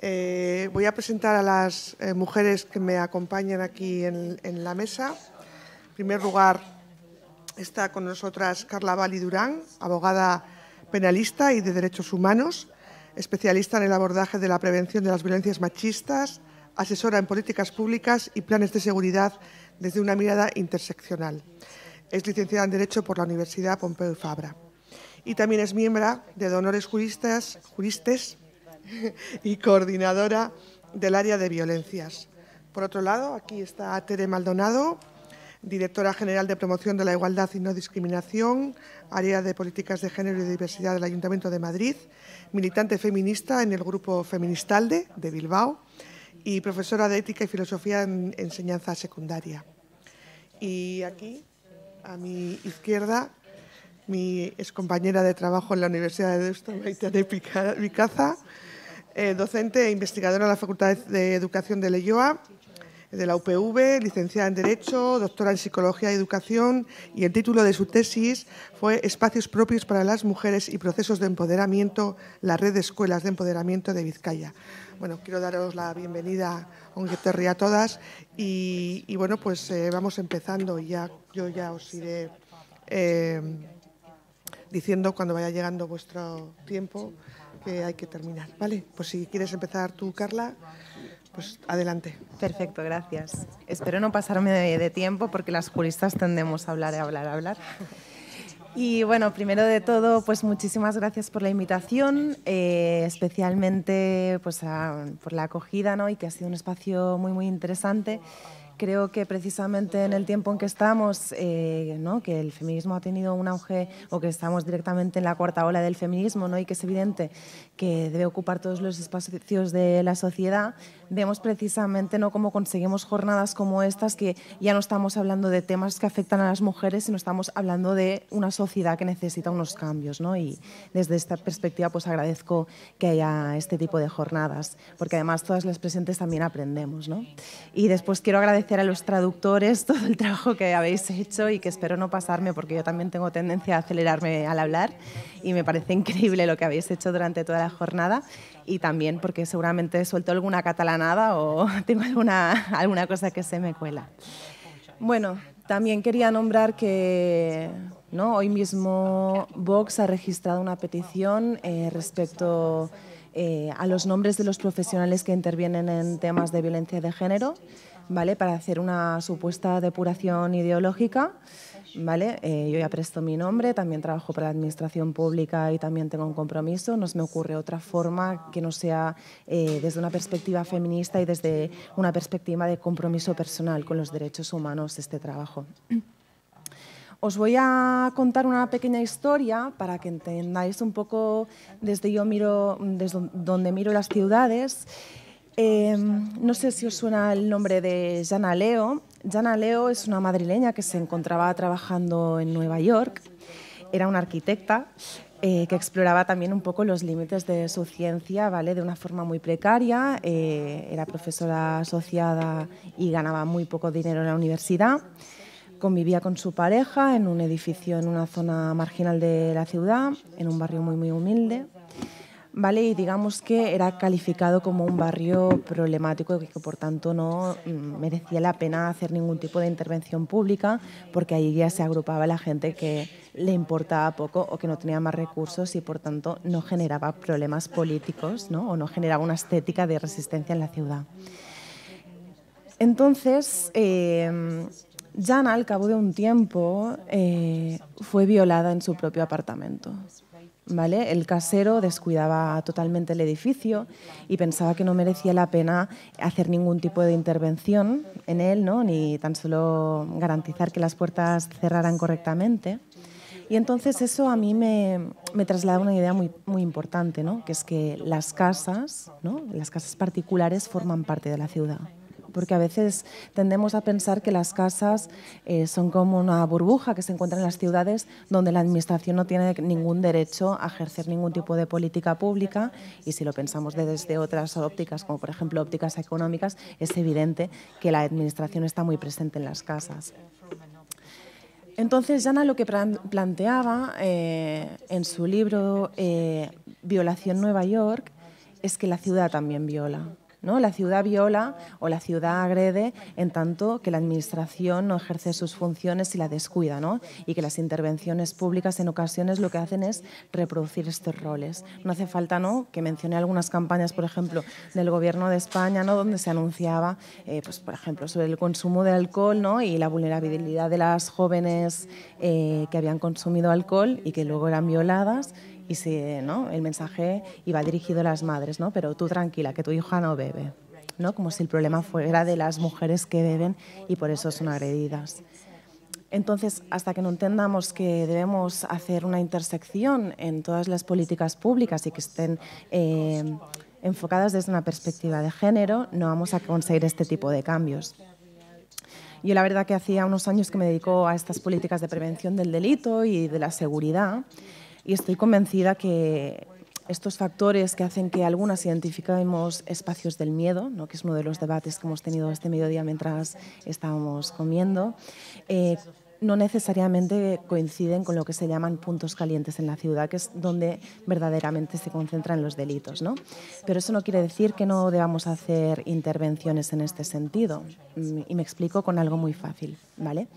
Eh, voy a presentar a las eh, mujeres que me acompañan aquí en, la mesa. En primer lugar, está con nosotras Carla Vali Durán, abogada penalista y de derechos humanos, especialista en el abordaje de la prevención de las violencias machistas, asesora en políticas públicas y planes de seguridad desde una mirada interseccional. Es licenciada en Derecho por la Universidad Pompeu Fabra y también es miembro de Donores Juristas, Juristes y coordinadora del área de violencias. Por otro lado, aquí está Tere Maldonado, directora general de Promoción de la Igualdad y No Discriminación, área de Políticas de Género y Diversidad del Ayuntamiento de Madrid, militante feminista en el grupo Feministalde de Bilbao y profesora de Ética y Filosofía en Enseñanza Secundaria. Y aquí, a mi izquierda, mi excompañera de trabajo en la Universidad de Deusto, Maite de Picaza, eh, docente e investigadora de la Facultad de Educación de Leyoa, de la UPV, licenciada en Derecho, doctora en Psicología y Educación, y el título de su tesis fue Espacios propios para las mujeres y procesos de empoderamiento, la red de escuelas de empoderamiento de Vizcaya. Bueno, quiero daros la bienvenida, aunque a todas, y, bueno, pues eh, vamos empezando y ya, yo ya os iré eh, diciendo cuando vaya llegando vuestro tiempo que hay que terminar, ¿vale? Pues si quieres empezar tú, Carla, pues adelante. Perfecto, gracias. Espero no pasarme de, tiempo porque las juristas tendemos a hablar, a hablar, a hablar. Y bueno, primero de todo, pues muchísimas gracias por la invitación, eh, especialmente pues por la acogida, ¿no? Y que ha sido un espacio muy, muy interesante. Creo que precisamente en el tiempo en que estamos, eh, que el feminismo ha tenido un auge o que estamos directamente en la cuarta ola del feminismo ¿no? y que es evidente que debe ocupar todos los espacios de la sociedad, vemos precisamente ¿no? cómo conseguimos jornadas como estas, que ya no estamos hablando de temas que afectan a las mujeres, sino estamos hablando de una sociedad que necesita unos cambios. ¿no? Y desde esta perspectiva pues agradezco que haya este tipo de jornadas, porque además todas las presentes también aprendemos. ¿no? Y después quiero agradecer a los traductores todo el trabajo que habéis hecho y que espero no pasarme, porque yo también tengo tendencia a acelerarme al hablar y me parece increíble lo que habéis hecho durante toda la jornada y también porque seguramente suelto alguna catalana nada o tengo alguna, alguna cosa que se me cuela. Bueno, también quería nombrar que ¿no? hoy mismo Vox ha registrado una petición eh, respecto eh, a los nombres de los profesionales que intervienen en temas de violencia de género, ¿vale? para hacer una supuesta depuración ideológica. ¿vale? Eh, yo ya presto mi nombre, también trabajo para la administración pública y también tengo un compromiso. No se me ocurre otra forma que no sea eh, desde una perspectiva feminista y desde una perspectiva de compromiso personal con los derechos humanos este trabajo. Os voy a contar una pequeña historia para que entendáis un poco desde yo miro, desde donde miro las ciudades. Em, no sé si os suena el nombre de Jana Leo. Jana Leo es una madrileña que se encontraba trabajando en Nueva York. Era una arquitecta eh, que exploraba también un poco los límites de su ciencia, ¿vale? De una forma muy precaria. Eh, era profesora asociada y ganaba muy poco dinero en la universidad. Convivía con su pareja en un edificio en una zona marginal de la ciudad, en un barrio muy, muy humilde. ¿vale? Y digamos que era calificado como un barrio problemático y que por tanto no mm, merecía la pena hacer ningún tipo de intervención pública porque allí ya se agrupaba la gente que le importaba poco o que no tenía más recursos y por tanto no generaba problemas políticos, O no generaba una estética de resistencia en la ciudad. Entonces, em, Jana, al cabo de un tiempo, eh, fue violada en su propio apartamento. El casero descuidaba totalmente el edificio y pensaba que no merecía la pena hacer ningún tipo de intervención en él, ¿no? ni tan solo garantizar que las puertas cerraran correctamente. Y entonces eso a mí me, me traslada una idea muy, muy importante, ¿no? que es que las casas, ¿no? las casas particulares forman parte de la ciudad porque a veces tendemos a pensar que las casas eh, son como una burbuja que se encuentra en las ciudades donde la Administración no tiene ningún derecho a ejercer ningún tipo de política pública y si lo pensamos desde otras ópticas, como por ejemplo ópticas económicas, es evidente que la Administración está muy presente en las casas. Entonces, Jana lo que planteaba eh, en su libro eh, Violación Nueva York es que la ciudad también viola. La ciudad viola o la ciudad agrede en tanto que la administración no ejerce sus funciones y la descuida, Y que las intervenciones públicas en ocasiones lo que hacen es reproducir estos roles. No hace falta, Que mencioné algunas campañas, por ejemplo, del gobierno de España, ¿no? Donde se anunciaba, eh, pues, por ejemplo, sobre el consumo de alcohol, ¿no? Y la vulnerabilidad de las jóvenes eh, que habían consumido alcohol y que luego eran violadas y si ¿no? el mensaje iba dirigido a las madres, ¿no? pero tú tranquila, que tu hija no bebe. ¿no? Como si el problema fuera de las mujeres que beben y por eso son agredidas. Entonces, hasta que no entendamos que debemos hacer una intersección en todas las políticas públicas y que estén eh, enfocadas desde una perspectiva de género, no vamos a conseguir este tipo de cambios. Yo la verdad que hacía unos años que me dedicó a estas políticas de prevención del delito y de la seguridad y estoy convencida que estos factores que hacen que algunas identifiquemos espacios del miedo, que es uno de los debates que hemos tenido este mediodía mientras estábamos comiendo, eh, no necesariamente coinciden con lo que se llaman puntos calientes en la ciudad, que es donde verdaderamente se concentran los delitos. Pero eso no quiere decir que no debamos hacer intervenciones en este sentido. Mm, y me explico con algo muy fácil. ¿vale?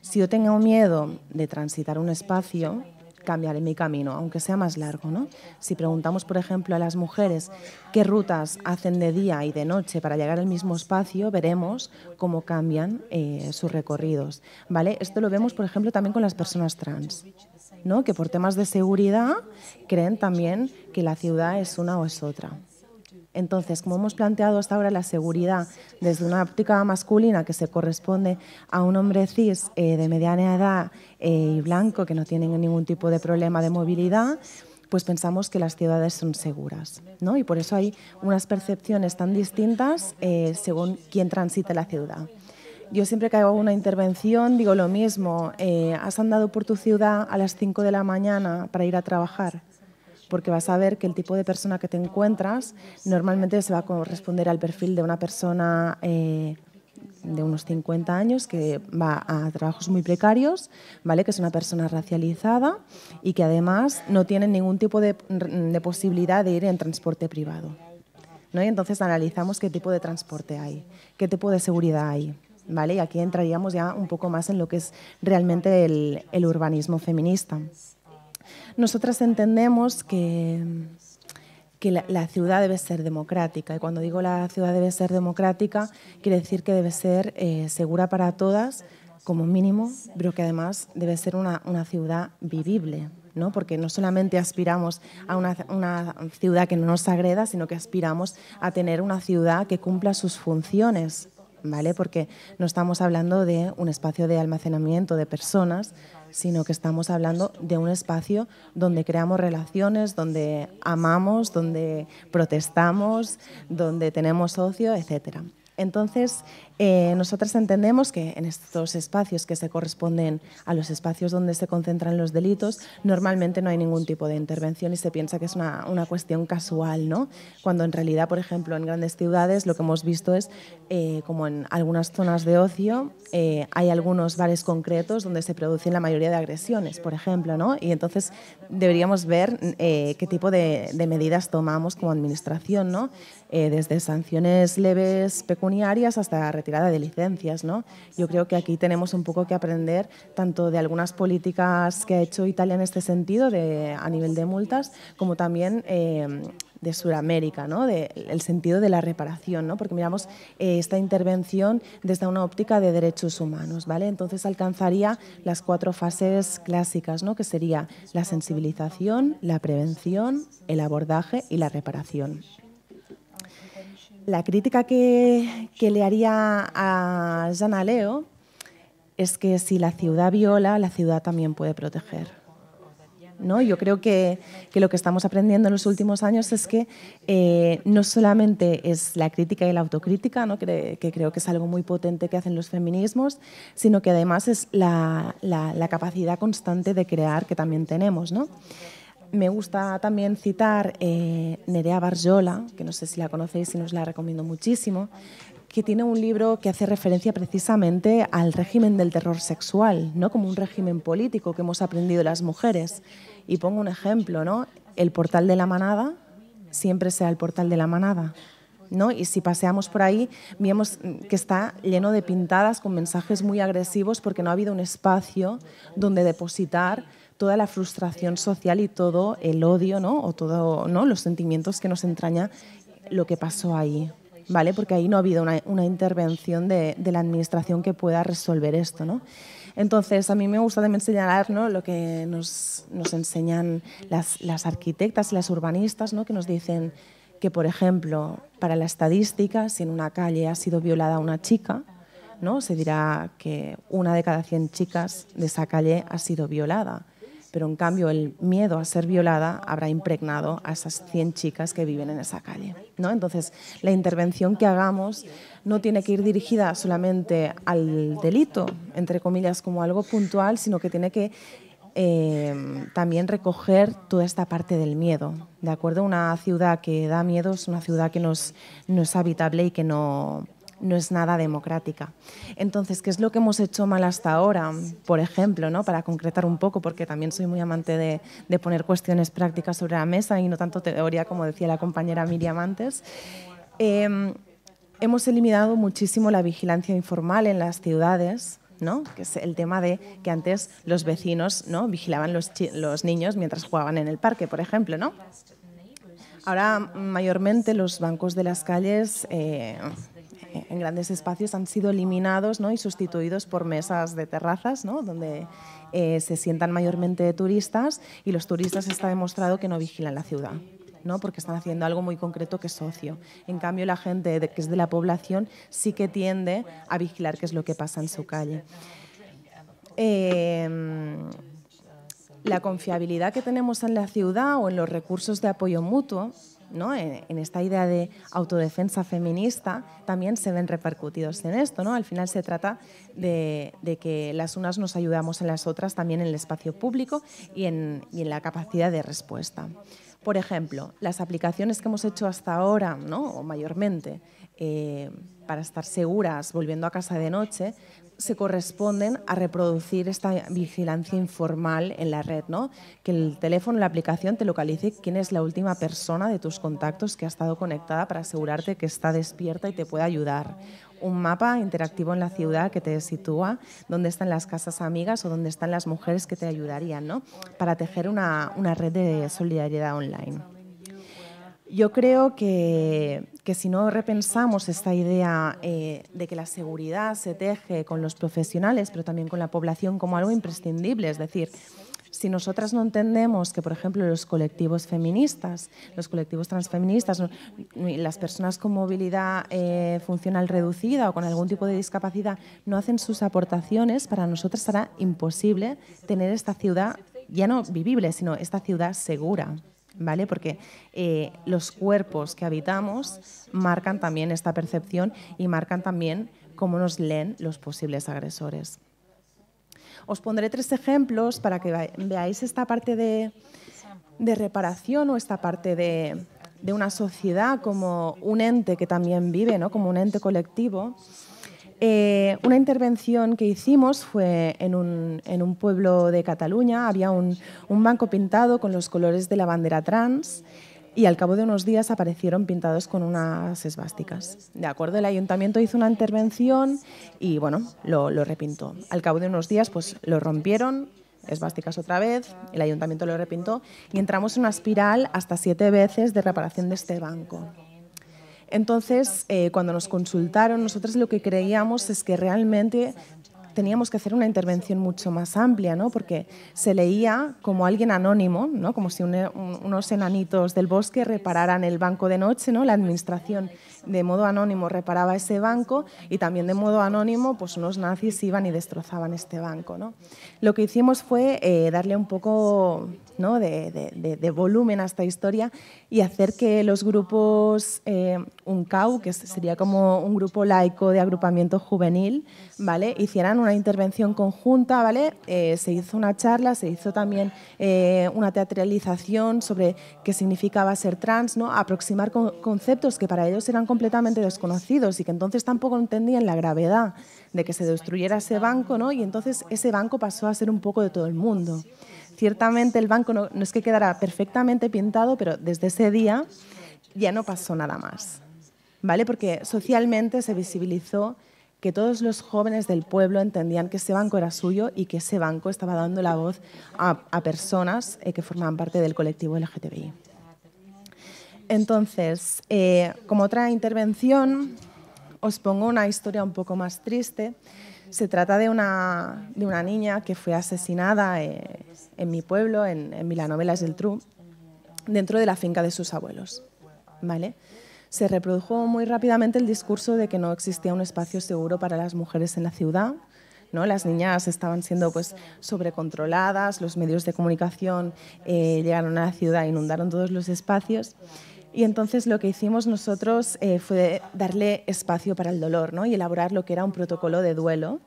Si yo tengo miedo de transitar un espacio, cambiar en mi camino, aunque sea más largo. ¿no? Si preguntamos, por ejemplo, a las mujeres qué rutas hacen de día y de noche para llegar al mismo espacio, veremos cómo cambian eh, sus recorridos. ¿vale? Esto lo vemos, por ejemplo, también con las personas trans, ¿no? que por temas de seguridad creen también que la ciudad es una o es otra. Entonces, como hemos planteado hasta ahora, la seguridad desde una óptica masculina que se corresponde a un hombre cis eh, de mediana edad eh, y blanco que no tiene ningún tipo de problema de movilidad, pues pensamos que las ciudades son seguras. ¿no? Y por eso hay unas percepciones tan distintas eh, según quién transite la ciudad. Yo siempre que hago una intervención digo lo mismo, has andado por tu ciudad a las 5 de la mañana para ir a trabajar porque vas a ver que el tipo de persona que te encuentras normalmente se va a corresponder al perfil de una persona eh, de unos 50 años que va a trabajos muy precarios, ¿vale? que es una persona racializada y que además no tiene ningún tipo de, posibilidad de ir en transporte privado. Y entonces analizamos qué tipo de transporte hay, qué tipo de seguridad hay. ¿vale? Y aquí entraríamos ya un poco más en lo que es realmente el urbanismo feminista nosotras entendemos que, la, ciudad debe ser democrática. Y cuando digo la ciudad debe ser democrática, quiere decir que debe ser eh, segura para todas, como mínimo, pero que además debe ser una, ciudad vivible. ¿no? porque no solamente aspiramos a una, ciudad que no nos agreda, sino que aspiramos a tener una ciudad que cumpla sus funciones ¿vale? Porque no estamos hablando de un espacio de almacenamiento de personas, sino que estamos hablando de un espacio donde creamos relaciones, donde amamos, donde protestamos, donde tenemos socio, etcétera. Entonces, nosotros eh, nosotras entendemos que en estos espacios que se corresponden a los espacios donde se concentran los delitos, normalmente no hay ningún tipo de intervención y se piensa que es una, cuestión casual, ¿no? Cuando en realidad, por ejemplo, en grandes ciudades lo que hemos visto es eh, como en algunas zonas de ocio eh, hay algunos bares concretos donde se producen la mayoría de agresiones, por ejemplo, ¿no? Y entonces deberíamos ver qué tipo de, de, medidas tomamos como administración, ¿no? desde sanciones leves, pecuniarias, áreas hasta retirada de licencias. ¿no? Yo creo que aquí tenemos un poco que aprender tanto de algunas políticas que ha hecho Italia en este sentido de, a nivel de multas, como también eh, de Sudamérica, ¿no? el sentido de la reparación, ¿no? porque miramos eh, esta intervención desde una óptica de derechos humanos. ¿vale? Entonces alcanzaría las cuatro fases clásicas, ¿no? que sería la sensibilización, la prevención, el abordaje y la reparación. La crítica que, le haría a Jana Leo es que si la ciudad viola, la ciudad también puede proteger. ¿no? Yo creo que, lo que estamos aprendiendo en los últimos años es que eh, no solamente es la crítica y la autocrítica, ¿no? que, creo que es algo muy potente que hacen los feminismos, sino que además es la, capacidad constante de crear que también tenemos. ¿no? me gusta también citar eh, Nerea Barjola, que no sé si la conocéis y nos la recomiendo muchísimo, que tiene un libro que hace referencia precisamente al régimen del terror sexual, ¿no? como un régimen político que hemos aprendido las mujeres. Y pongo un ejemplo, ¿no? El portal de la manada siempre sea el portal de la manada. ¿No? Y si paseamos por ahí, vemos que está lleno de pintadas con mensajes muy agresivos porque no ha habido un espacio donde depositar toda la frustración social y todo el odio, ¿no? O todos ¿no? los sentimientos que nos entraña lo que pasó ahí, ¿vale? Porque ahí no ha habido una, intervención de, la administración que pueda resolver esto, ¿no? Entonces, a mí me gusta también señalar ¿no? lo que nos, enseñan las, arquitectas y las urbanistas, ¿no? que nos dicen que, por ejemplo, para la estadística, si en una calle ha sido violada una chica, ¿no? se dirá que una de cada 100 chicas de esa calle ha sido violada pero en cambio el miedo a ser violada habrá impregnado a esas 100 chicas que viven en esa calle. ¿no? Entonces, la intervención que hagamos no tiene que ir dirigida solamente al delito, entre comillas, como algo puntual, sino que tiene que eh, también recoger toda esta parte del miedo. ¿De acuerdo? Una ciudad que da miedo es una ciudad que no es habitable y que no, no es nada democrática. Entonces, ¿qué es lo que hemos hecho mal hasta ahora? Por ejemplo, ¿no? para concretar un poco, porque también soy muy amante de, poner cuestiones prácticas sobre la mesa y no tanto teoría, como decía la compañera Miriam antes. Em, hemos eliminado muchísimo la vigilancia informal en las ciudades, ¿no? que es el tema de que antes los vecinos ¿no? vigilaban los, niños mientras jugaban en el parque, por ejemplo. ¿no? Ahora, mayormente, los bancos de las calles eh, en grandes espacios han sido eliminados ¿no? y sustituidos por mesas de terrazas, ¿no? donde eh, se sientan mayormente turistas y los turistas está demostrado que no vigilan la ciudad. ¿no? porque están haciendo algo muy concreto que es socio. En cambio, la gente que es de la población sí que tiende a vigilar qué es lo que pasa en su calle. Em, la confiabilidad que tenemos en la ciudad o en los recursos de apoyo mutuo ¿no? en, esta idea de autodefensa feminista también se ven repercutidos en esto. ¿no? Al final se trata de, que las unas nos ayudamos en las otras también en el espacio público y en, la capacidad de respuesta. Por ejemplo, las aplicaciones que hemos hecho hasta ahora, ¿no? o mayormente, eh, para estar seguras volviendo a casa de noche, se corresponden a reproducir esta vigilancia informal en la red, ¿no? Que el teléfono, la aplicación te localice quién es la última persona de tus contactos que ha estado conectada para asegurarte que está despierta y te puede ayudar. Un mapa interactivo en la ciudad que te sitúa dónde están las casas amigas o dónde están las mujeres que te ayudarían, ¿no? Para tejer una, una red de solidaridad online. Yo creo que que si no repensamos esta idea eh, de que la seguridad se teje con los profesionales, pero también con la población como algo imprescindible, es decir, si nosotras no entendemos que, por ejemplo, los colectivos feministas, los colectivos transfeministas, las personas con movilidad eh, funcional reducida o con algún tipo de discapacidad no hacen sus aportaciones, para nosotras será imposible tener esta ciudad ya no vivible, sino esta ciudad segura. ¿vale? Porque eh, los cuerpos que habitamos marcan también esta percepción y marcan también cómo nos leen los posibles agresores. Os pondré tres ejemplos para que veáis esta parte de, reparación o esta parte de, de, una sociedad como un ente que también vive, ¿no? como un ente colectivo. Eh, una intervención que hicimos fue en un, pueblo de Cataluña, había un, banco pintado con los colores de la bandera trans y al cabo de unos días aparecieron pintados con unas esvásticas. De acuerdo, el ayuntamiento hizo una intervención y bueno, lo, repintó. Al cabo de unos días pues lo rompieron, esvásticas otra vez, el ayuntamiento lo repintó y entramos en una espiral hasta siete veces de reparación de este banco. Entonces, eh, cuando nos consultaron, nosotros lo que creíamos es que realmente teníamos que hacer una intervención mucho más amplia, ¿no? porque se leía como alguien anónimo, ¿no? como si unos enanitos del bosque repararan el banco de noche, ¿no? la administración de modo anónimo reparaba ese banco y también de modo anónimo pues unos nazis iban y destrozaban este banco. Lo que hicimos fue eh, darle un poco de, volumen a esta historia y hacer que los grupos eh, un UNCAU, que sería como un grupo laico de agrupamiento juvenil, ¿vale? hicieran una intervención conjunta. ¿vale? Eh, se hizo una charla, se hizo también eh, una teatralización sobre qué significaba ser trans, ¿no? aproximar conceptos que para ellos eran completamente desconocidos y que entonces tampoco entendían la gravedad de que se destruyera ese banco, ¿no? y entonces ese banco pasó a ser un poco de todo el mundo ciertamente el banco no, es que quedara perfectamente pintado, pero desde ese día ya no pasó nada más. ¿Vale? Porque socialmente se visibilizó que todos los jóvenes del pueblo entendían que ese banco era suyo y que ese banco estaba dando la voz a, personas eh, que formaban parte del colectivo LGTBI. Entonces, eh, como otra intervención, os pongo una historia un poco más triste se trata de una, de una niña que fue asesinada eh, en mi pueblo, en, en Milanovelas del Tru, dentro de la finca de sus abuelos. ¿vale? Se reprodujo muy rápidamente el discurso de que no existía un espacio seguro para las mujeres en la ciudad, ¿No? Las niñas estaban siendo pues sobrecontroladas, los medios de comunicación eh, llegaron a la ciudad, inundaron todos los espacios y entonces lo que hicimos nosotros eh, fue darle espacio para el dolor ¿no? y elaborar lo que era un protocolo de duelo,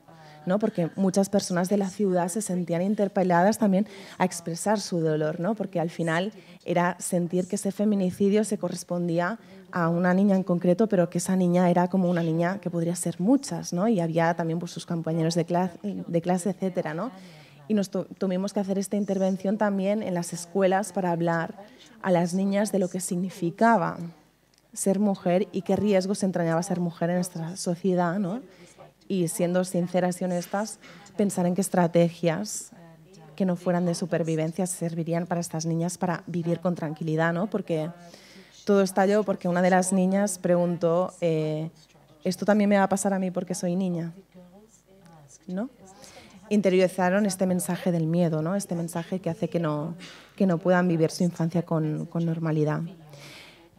¿no? porque muchas personas de la ciudad se sentían interpeladas también a expresar su dolor, ¿no? porque al final era sentir que ese feminicidio se correspondía a una niña en concreto, pero que esa niña era como una niña que podría ser muchas, ¿no? y había también pues, sus compañeros de, clase, de clase etcétera, ¿no? y nos tuvimos que hacer esta intervención también en las escuelas para hablar a las niñas de lo que significaba ser mujer y qué riesgos entrañaba ser mujer en nuestra sociedad, ¿no? Y siendo sinceras y honestas, pensar en qué estrategias que no fueran de supervivencia servirían para estas niñas para vivir con tranquilidad, ¿no? Porque todo estalló porque una de las niñas preguntó, eh, ¿esto también me va a pasar a mí porque soy niña? ¿No? interiorizaron este mensaje del miedo, ¿no? este mensaje que hace que no, que no puedan vivir su infancia con, normalidad.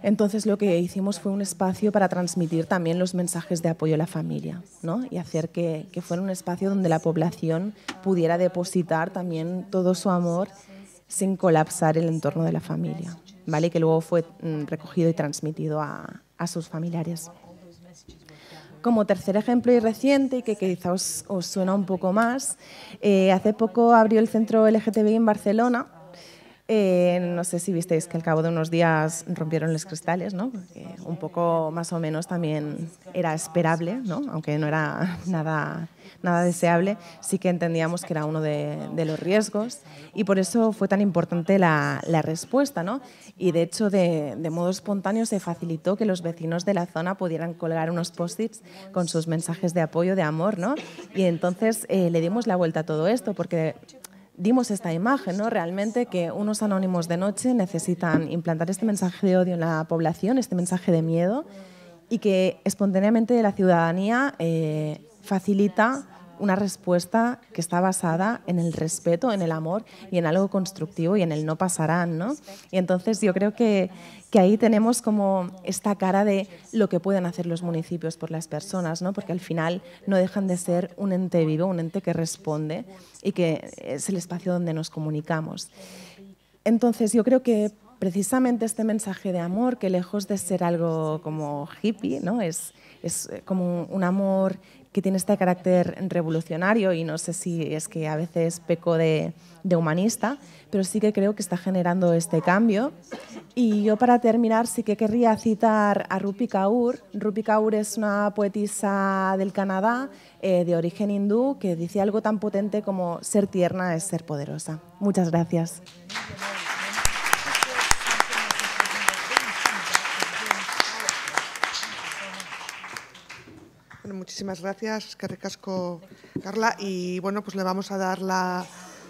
Entonces lo que hicimos fue un espacio para transmitir también los mensajes de apoyo a la familia ¿no? y hacer que, fuera un espacio donde la población pudiera depositar también todo su amor sin colapsar el entorno de la familia, ¿vale? que luego fue mm, recogido y transmitido a sus familiares. Como tercer ejemplo y reciente, y que quizá os, suena un poco más, eh, hace poco abrió el centro LGTBI en Barcelona. Eh, no sé si visteis que al cabo de unos días rompieron los cristales, ¿no? Porque un poco más o menos también era esperable, ¿no? aunque no era nada nada deseable, sí que entendíamos que era uno de, los riesgos y por eso fue tan importante la, respuesta. ¿no? Y de hecho, de, modo espontáneo se facilitó que los vecinos de la zona pudieran colgar unos post-its con sus mensajes de apoyo, de amor. ¿no? Y entonces eh, le dimos la vuelta a todo esto porque dimos esta imagen, ¿no? Realmente que unos anónimos de noche necesitan implantar este mensaje de odio en la población, este mensaje de miedo, y que espontáneamente la ciudadanía eh, facilita una respuesta que está basada en el respeto, en el amor y en algo constructivo y en el no pasarán, ¿no? Y entonces yo creo que, ahí tenemos como esta cara de lo que pueden hacer los municipios por las personas, ¿no? Porque al final no dejan de ser un ente vivo, un ente que responde y que es el espacio donde nos comunicamos. Entonces yo creo que precisamente este mensaje de amor, que lejos de ser algo como hippie, ¿no? es, es como un amor que tiene este carácter revolucionario y no sé si es que a veces peco de, humanista, pero sí que creo que está generando este cambio. Y yo para terminar sí que querría citar a Rupi Kaur. Rupi Kaur es una poetisa del Canadá eh, de origen hindú que dice algo tan potente como ser tierna es ser poderosa. Muchas gracias. muchísimas gracias, Carricasco, Carla. Y bueno, pues le vamos a dar la,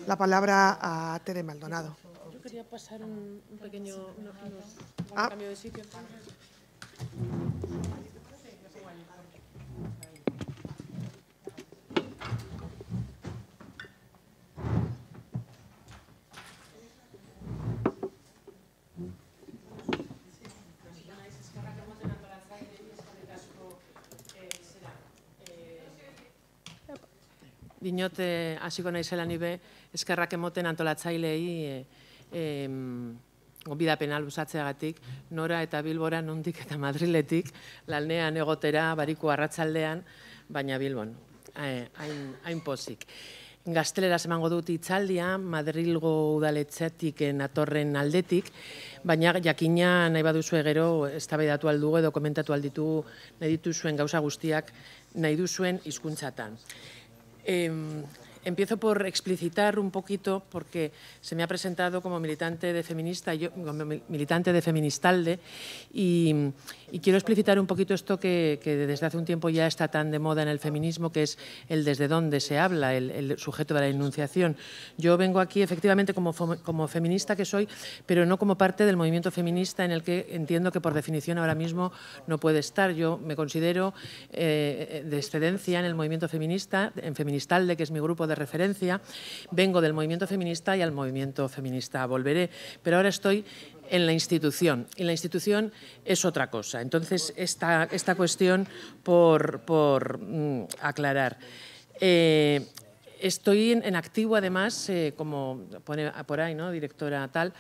la palabra a Tere Maldonado. Yo quería pasar un, un pequeño un, un, ah. cambio de sitio. dinote hasiko naizela nibe eskerrak emoten antolatzailei e, eh, gombida penal usatzeagatik, nora eta bilbora nondik eta madriletik, lalnean egotera, bariku arratzaldean, baina bilbon, eh, hain, hain pozik. Gaztelera emango dut itzaldia, Madrilgo udaletzetik atorren aldetik, baina jakina nahi baduzu egero, ez tabaidatu aldugu dokumentatu komentatu alditu nahi dituzuen gauza guztiak nahi duzuen hizkuntzatan. Em, empiezo por explicitar un poquito, porque se me ha presentado como militante de feminista, yo como militante de feministalde, y, y quiero explicitar un poquito esto que, desde hace un tiempo ya está tan de moda en el feminismo, que es el desde dónde se habla, el, sujeto de la enunciación. Yo vengo aquí efectivamente como, como feminista que soy, pero no como parte del movimiento feminista en el que entiendo que por definición ahora mismo no puede estar. Yo me considero eh, de excedencia en el movimiento feminista, en Feministalde, que es mi grupo de referencia. Vengo del movimiento feminista y al movimiento feminista volveré, pero ahora estoy en la institución y la institución es otra cosa. Entonces, esta, esta cuestión por, por mm, aclarar. Eh, estoy en, activo, además, eh, como pone por ahí, ¿no? directora tal.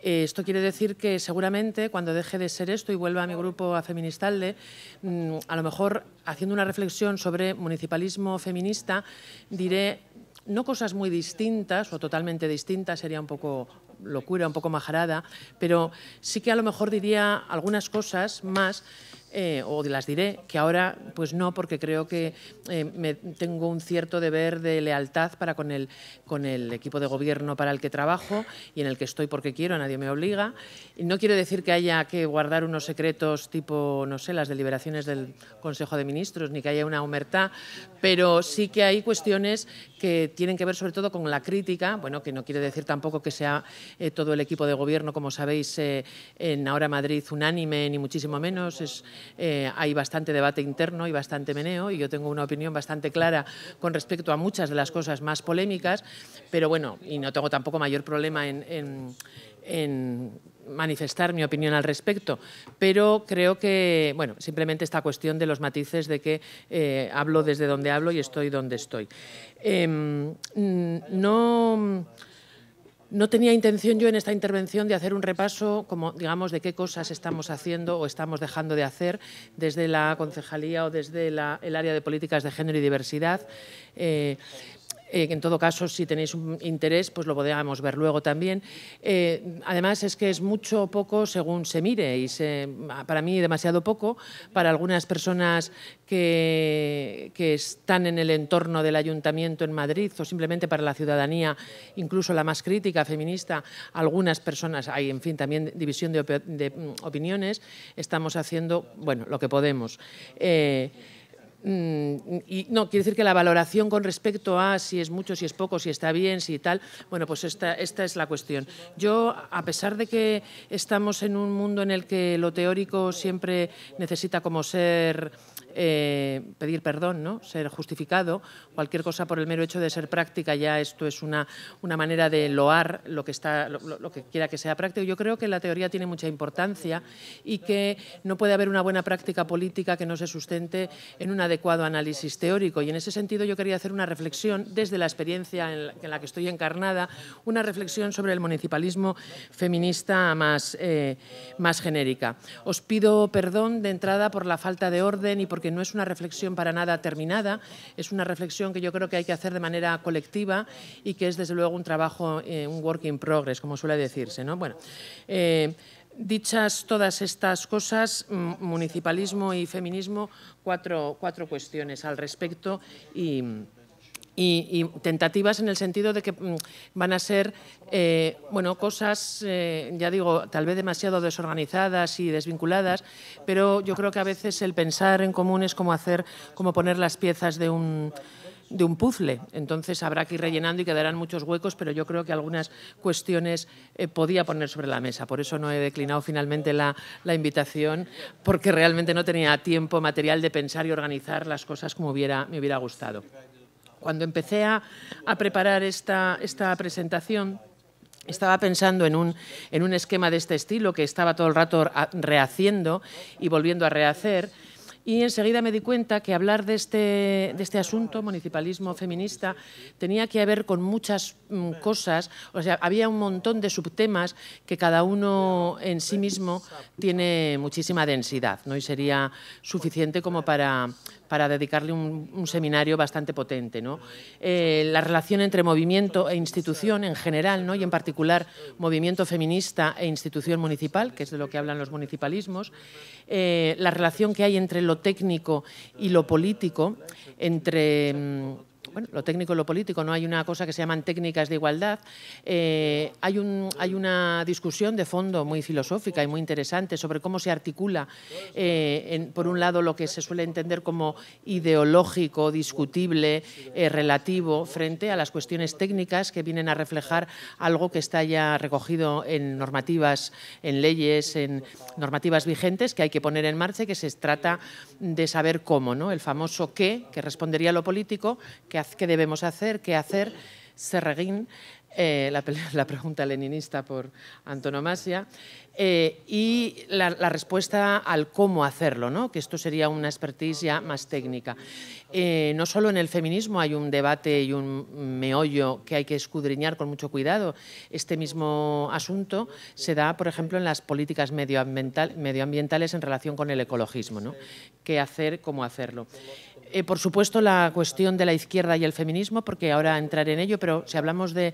Eh, esto quiere decir que seguramente cuando deje de ser esto y vuelva a mi grupo a Feministalde, mm, a lo mejor haciendo una reflexión sobre municipalismo feminista, diré no cosas muy distintas o totalmente distintas, sería un poco locura, un poco majarada, pero sí que a lo mejor diría algunas cosas más eh, o las diré, que ahora pues no, porque creo que eh, me, tengo un cierto deber de lealtad para con el, con el equipo de gobierno para el que trabajo y en el que estoy porque quiero, nadie me obliga. Y no quiero decir que haya que guardar unos secretos tipo, no sé, las deliberaciones del Consejo de Ministros, ni que haya una humertad, pero sí que hay cuestiones que tienen que ver sobre todo con la crítica, bueno, que no quiere decir tampoco que sea eh, todo el equipo de gobierno, como sabéis, en Ahora Madrid unánime, ni muchísimo menos, es eh, hay bastante debate interno y bastante meneo y yo tengo una opinión bastante clara con respecto a muchas de las cosas más polémicas, pero bueno, y no tengo tampoco mayor problema en, manifestar mi opinión al respecto, pero creo que, bueno, simplemente esta cuestión de los matices de que eh, hablo desde donde hablo y estoy donde estoy. Em, no no tenía intención yo en esta intervención de hacer un repaso, como digamos, de qué cosas estamos haciendo o estamos dejando de hacer desde la concejalía o desde el área de políticas de género y diversidad. Eh, eh, en todo caso, si tenéis un interés, pues lo podríamos ver luego también. Eh, además, es que es mucho o poco según se mire, y para mí demasiado poco. Para algunas personas que, están en el entorno del ayuntamiento en Madrid o simplemente para la ciudadanía, incluso la más crítica, feminista, algunas personas, hay en fin también división de, mm, opiniones, estamos haciendo bueno, lo que podemos. Eh, Mm, y no, quiere decir que la valoración con respecto a si es mucho, si es poco, si está bien, si tal, bueno, pues esta, esta es la cuestión. Yo, a pesar de que estamos en un mundo en el que lo teórico siempre necesita como ser eh, pedir perdón, ¿no? ser justificado. Cualquier cosa por el mero hecho de ser práctica, ya esto es una, una manera de loar lo que, está, lo, que quiera que sea práctico. Yo creo que la teoría tiene mucha importancia y que no puede haber una buena práctica política que no se sustente en un adecuado análisis teórico. Y en ese sentido yo quería hacer una reflexión desde la experiencia en la, que estoy encarnada, una reflexión sobre el municipalismo feminista más, eh, más genérica. Os pido perdón de entrada por la falta de orden y por porque no es una reflexión para nada terminada, es una reflexión que yo creo que hay que hacer de manera colectiva y que es desde luego un trabajo, eh, un work in progress, como suele decirse. ¿no? Bueno, eh, dichas todas estas cosas, mm, municipalismo y feminismo, cuatro, cuatro cuestiones al respecto y y, tentativas en el sentido de que mm, van a ser eh, bueno, cosas, eh, ya digo, tal vez demasiado desorganizadas y desvinculadas, pero yo creo que a veces el pensar en común es como hacer, como poner las piezas de un de un puzzle. Entonces habrá que ir rellenando y quedarán muchos huecos, pero yo creo que algunas cuestiones eh, podía poner sobre la mesa. Por eso no he declinado finalmente la, la, invitación, porque realmente no tenía tiempo material de pensar y organizar las cosas como hubiera, me hubiera gustado. Cuando empecé a, preparar esta, presentación, estaba pensando en un, esquema de este estilo que estaba todo el rato rehaciendo y volviendo a rehacer. Y enseguida me di cuenta que hablar de este, este asunto, municipalismo feminista, tenía que ver con muchas mm, cosas, o sea, había un montón de subtemas que cada uno en sí mismo tiene muchísima densidad, ¿no? Y sería suficiente como para para dedicarle un, seminario bastante potente. ¿no? Eh, la relación entre movimiento e institución en general, ¿no? y en particular movimiento feminista e institución municipal, que es de lo que hablan los municipalismos, eh, la relación que hay entre lo técnico y lo político, entre mm, bueno, lo técnico y lo político, ¿no? Hay una cosa que se llaman técnicas de igualdad. Eh, hay, un, hay una discusión de fondo muy filosófica y muy interesante sobre cómo se articula, eh, por un lado, lo que se suele entender como ideológico, discutible, eh, relativo, frente a las cuestiones técnicas que vienen a reflejar algo que está ya recogido en normativas, en leyes, en normativas vigentes que hay que poner en marcha y que se trata de saber cómo, ¿no? El famoso qué, que respondería a lo político, que qué, debemos hacer, qué hacer. Serreguín, eh, la, pregunta leninista por antonomasia, eh, y la, respuesta al cómo hacerlo, que esto sería una expertise ya más técnica. Eh, no solo en el feminismo hay un debate y un meollo que hay que escudriñar con mucho cuidado. Este mismo asunto se da, por ejemplo, en las políticas medioambientales en relación con el ecologismo. ¿no? ¿Qué hacer, cómo hacerlo? Eh, por supuesto, la cuestión de la izquierda y el feminismo, porque ahora entraré en ello, pero si hablamos de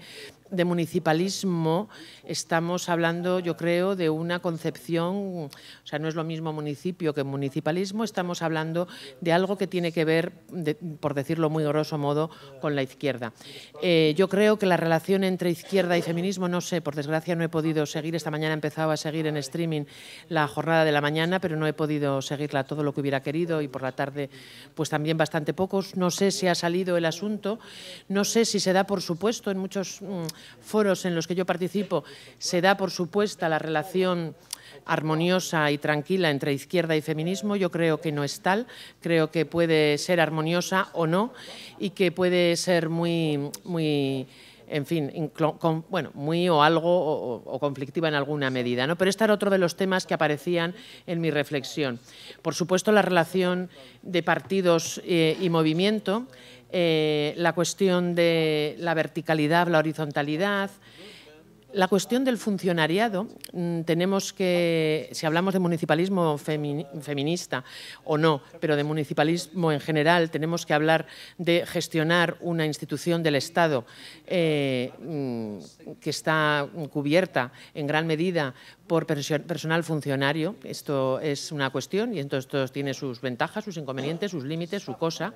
de municipalismo estamos hablando, yo creo, de una concepción, o sea, no es lo mismo municipio que municipalismo, estamos hablando de algo que tiene que ver, por decirlo muy grosso modo, con la izquierda. Eh, yo creo que la relación entre izquierda y feminismo, no sé, por desgracia no he podido seguir, esta mañana empezaba a seguir en streaming la jornada de la mañana, pero no he podido seguirla todo lo que hubiera querido y por la tarde, pues también bastante pocos. No sé si ha salido el asunto, no sé si se da, por supuesto, en muchos mm, foros en los que yo participo se da por supuesta la relación armoniosa y tranquila entre izquierda y feminismo. Yo creo que no es tal, creo que puede ser armoniosa o no y que puede ser muy, muy en fin, bueno, muy o algo o, conflictiva en alguna medida. ¿no? Pero este era otro de los temas que aparecían en mi reflexión. Por supuesto, la relación de partidos eh, y movimiento. Eh, la cuestión de la verticalidad, la horizontalidad, la cuestión del funcionariado, mm, tenemos que, si hablamos de municipalismo feminista o no, pero de municipalismo en general, tenemos que hablar de gestionar una institución del Estado eh, mm, que está cubierta en gran medida por personal funcionario. Esto es una cuestión y entonces tiene sus ventajas, sus inconvenientes, sus límites, su cosa.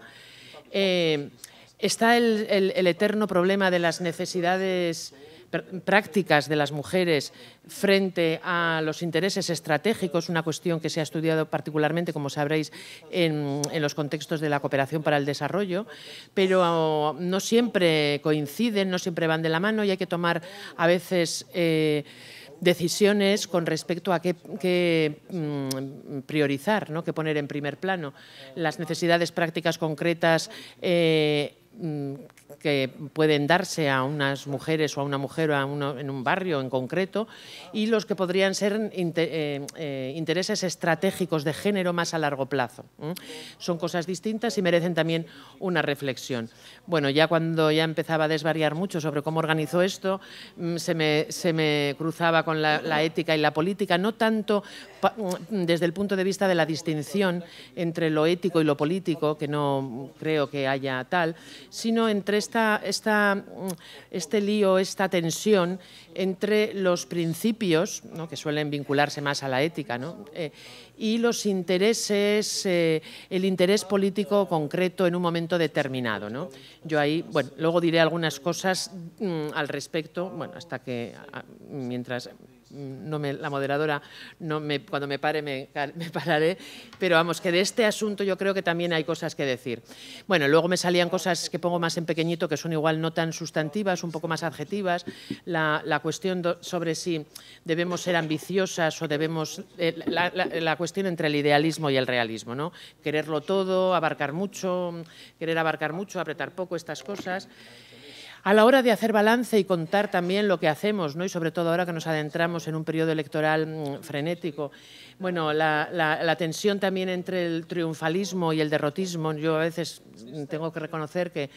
Eh, está el, eterno problema de las necesidades prácticas de las mujeres frente a los intereses estratégicos, una cuestión que se ha estudiado particularmente, como sabréis, en, los contextos de la cooperación para el desarrollo, pero no siempre coinciden, no siempre van de la mano y hay que tomar a veces... Eh, decisiones con respecto a qué, mm, priorizar, ¿no? qué poner en primer plano. Las necesidades prácticas concretas eh, mm, que pueden darse a unas mujeres o a una mujer uno, en un barrio en concreto y los que podrían ser eh, eh, intereses estratégicos de género más a largo plazo. Son cosas distintas y merecen también una reflexión. Bueno, ya cuando ya empezaba a desvariar mucho sobre cómo organizó esto, mm, se me, cruzaba con la, ética y la política, no tanto mm, desde el punto de vista de la distinción entre lo ético y lo político, que no creo que haya tal, sino entre esta, mm, este lío, esta tensión entre los principios, que suelen vincularse más a la ética, eh, y los intereses, eh, el interés político concreto en un momento determinado. Yo ahí, bueno, luego diré algunas cosas mm, al respecto, bueno, hasta que, mientras no me, la moderadora no me, cuando me pare me, pararé, pero vamos, que de este asunto yo creo que también hay cosas que decir. Bueno, luego me salían cosas que pongo más en pequeñito que son igual no tan sustantivas, un poco más adjetivas, la, cuestión sobre si debemos ser ambiciosas o debemos, eh, la, la, cuestión entre el idealismo y el realismo, ¿no? Quererlo todo, abarcar mucho, querer abarcar mucho, apretar poco, estas cosas. A la hora de hacer balance y contar también lo que hacemos, ¿no? y sobre todo ahora que nos adentramos en un periodo electoral mm, frenético, bueno, la, tensión también entre el triunfalismo y el derrotismo, yo a veces mm, tengo que reconocer que,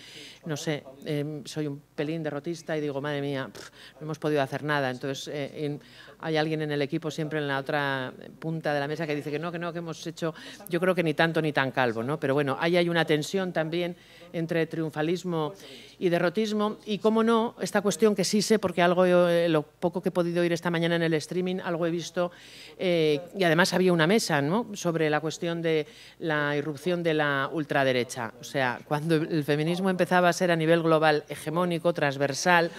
no sé, em, soy un pelín derrotista y digo, madre mía, no hemos podido hacer nada. Entonces, eh, hay alguien en el equipo siempre en la otra punta de la mesa que dice que no, que no, que hemos hecho, yo creo que ni tanto ni tan calvo, ¿no? Pero bueno, ahí hay una tensión también entre triunfalismo y derrotismo y cómo no, esta cuestión que sí sé, porque algo, eh, lo poco que he podido oír esta mañana en el streaming, algo he visto, eh, y además había una mesa, ¿no?, sobre la cuestión de la irrupción de la ultraderecha. O sea, cuando el feminismo empezaba a ser a nivel global hegemónico, transversal,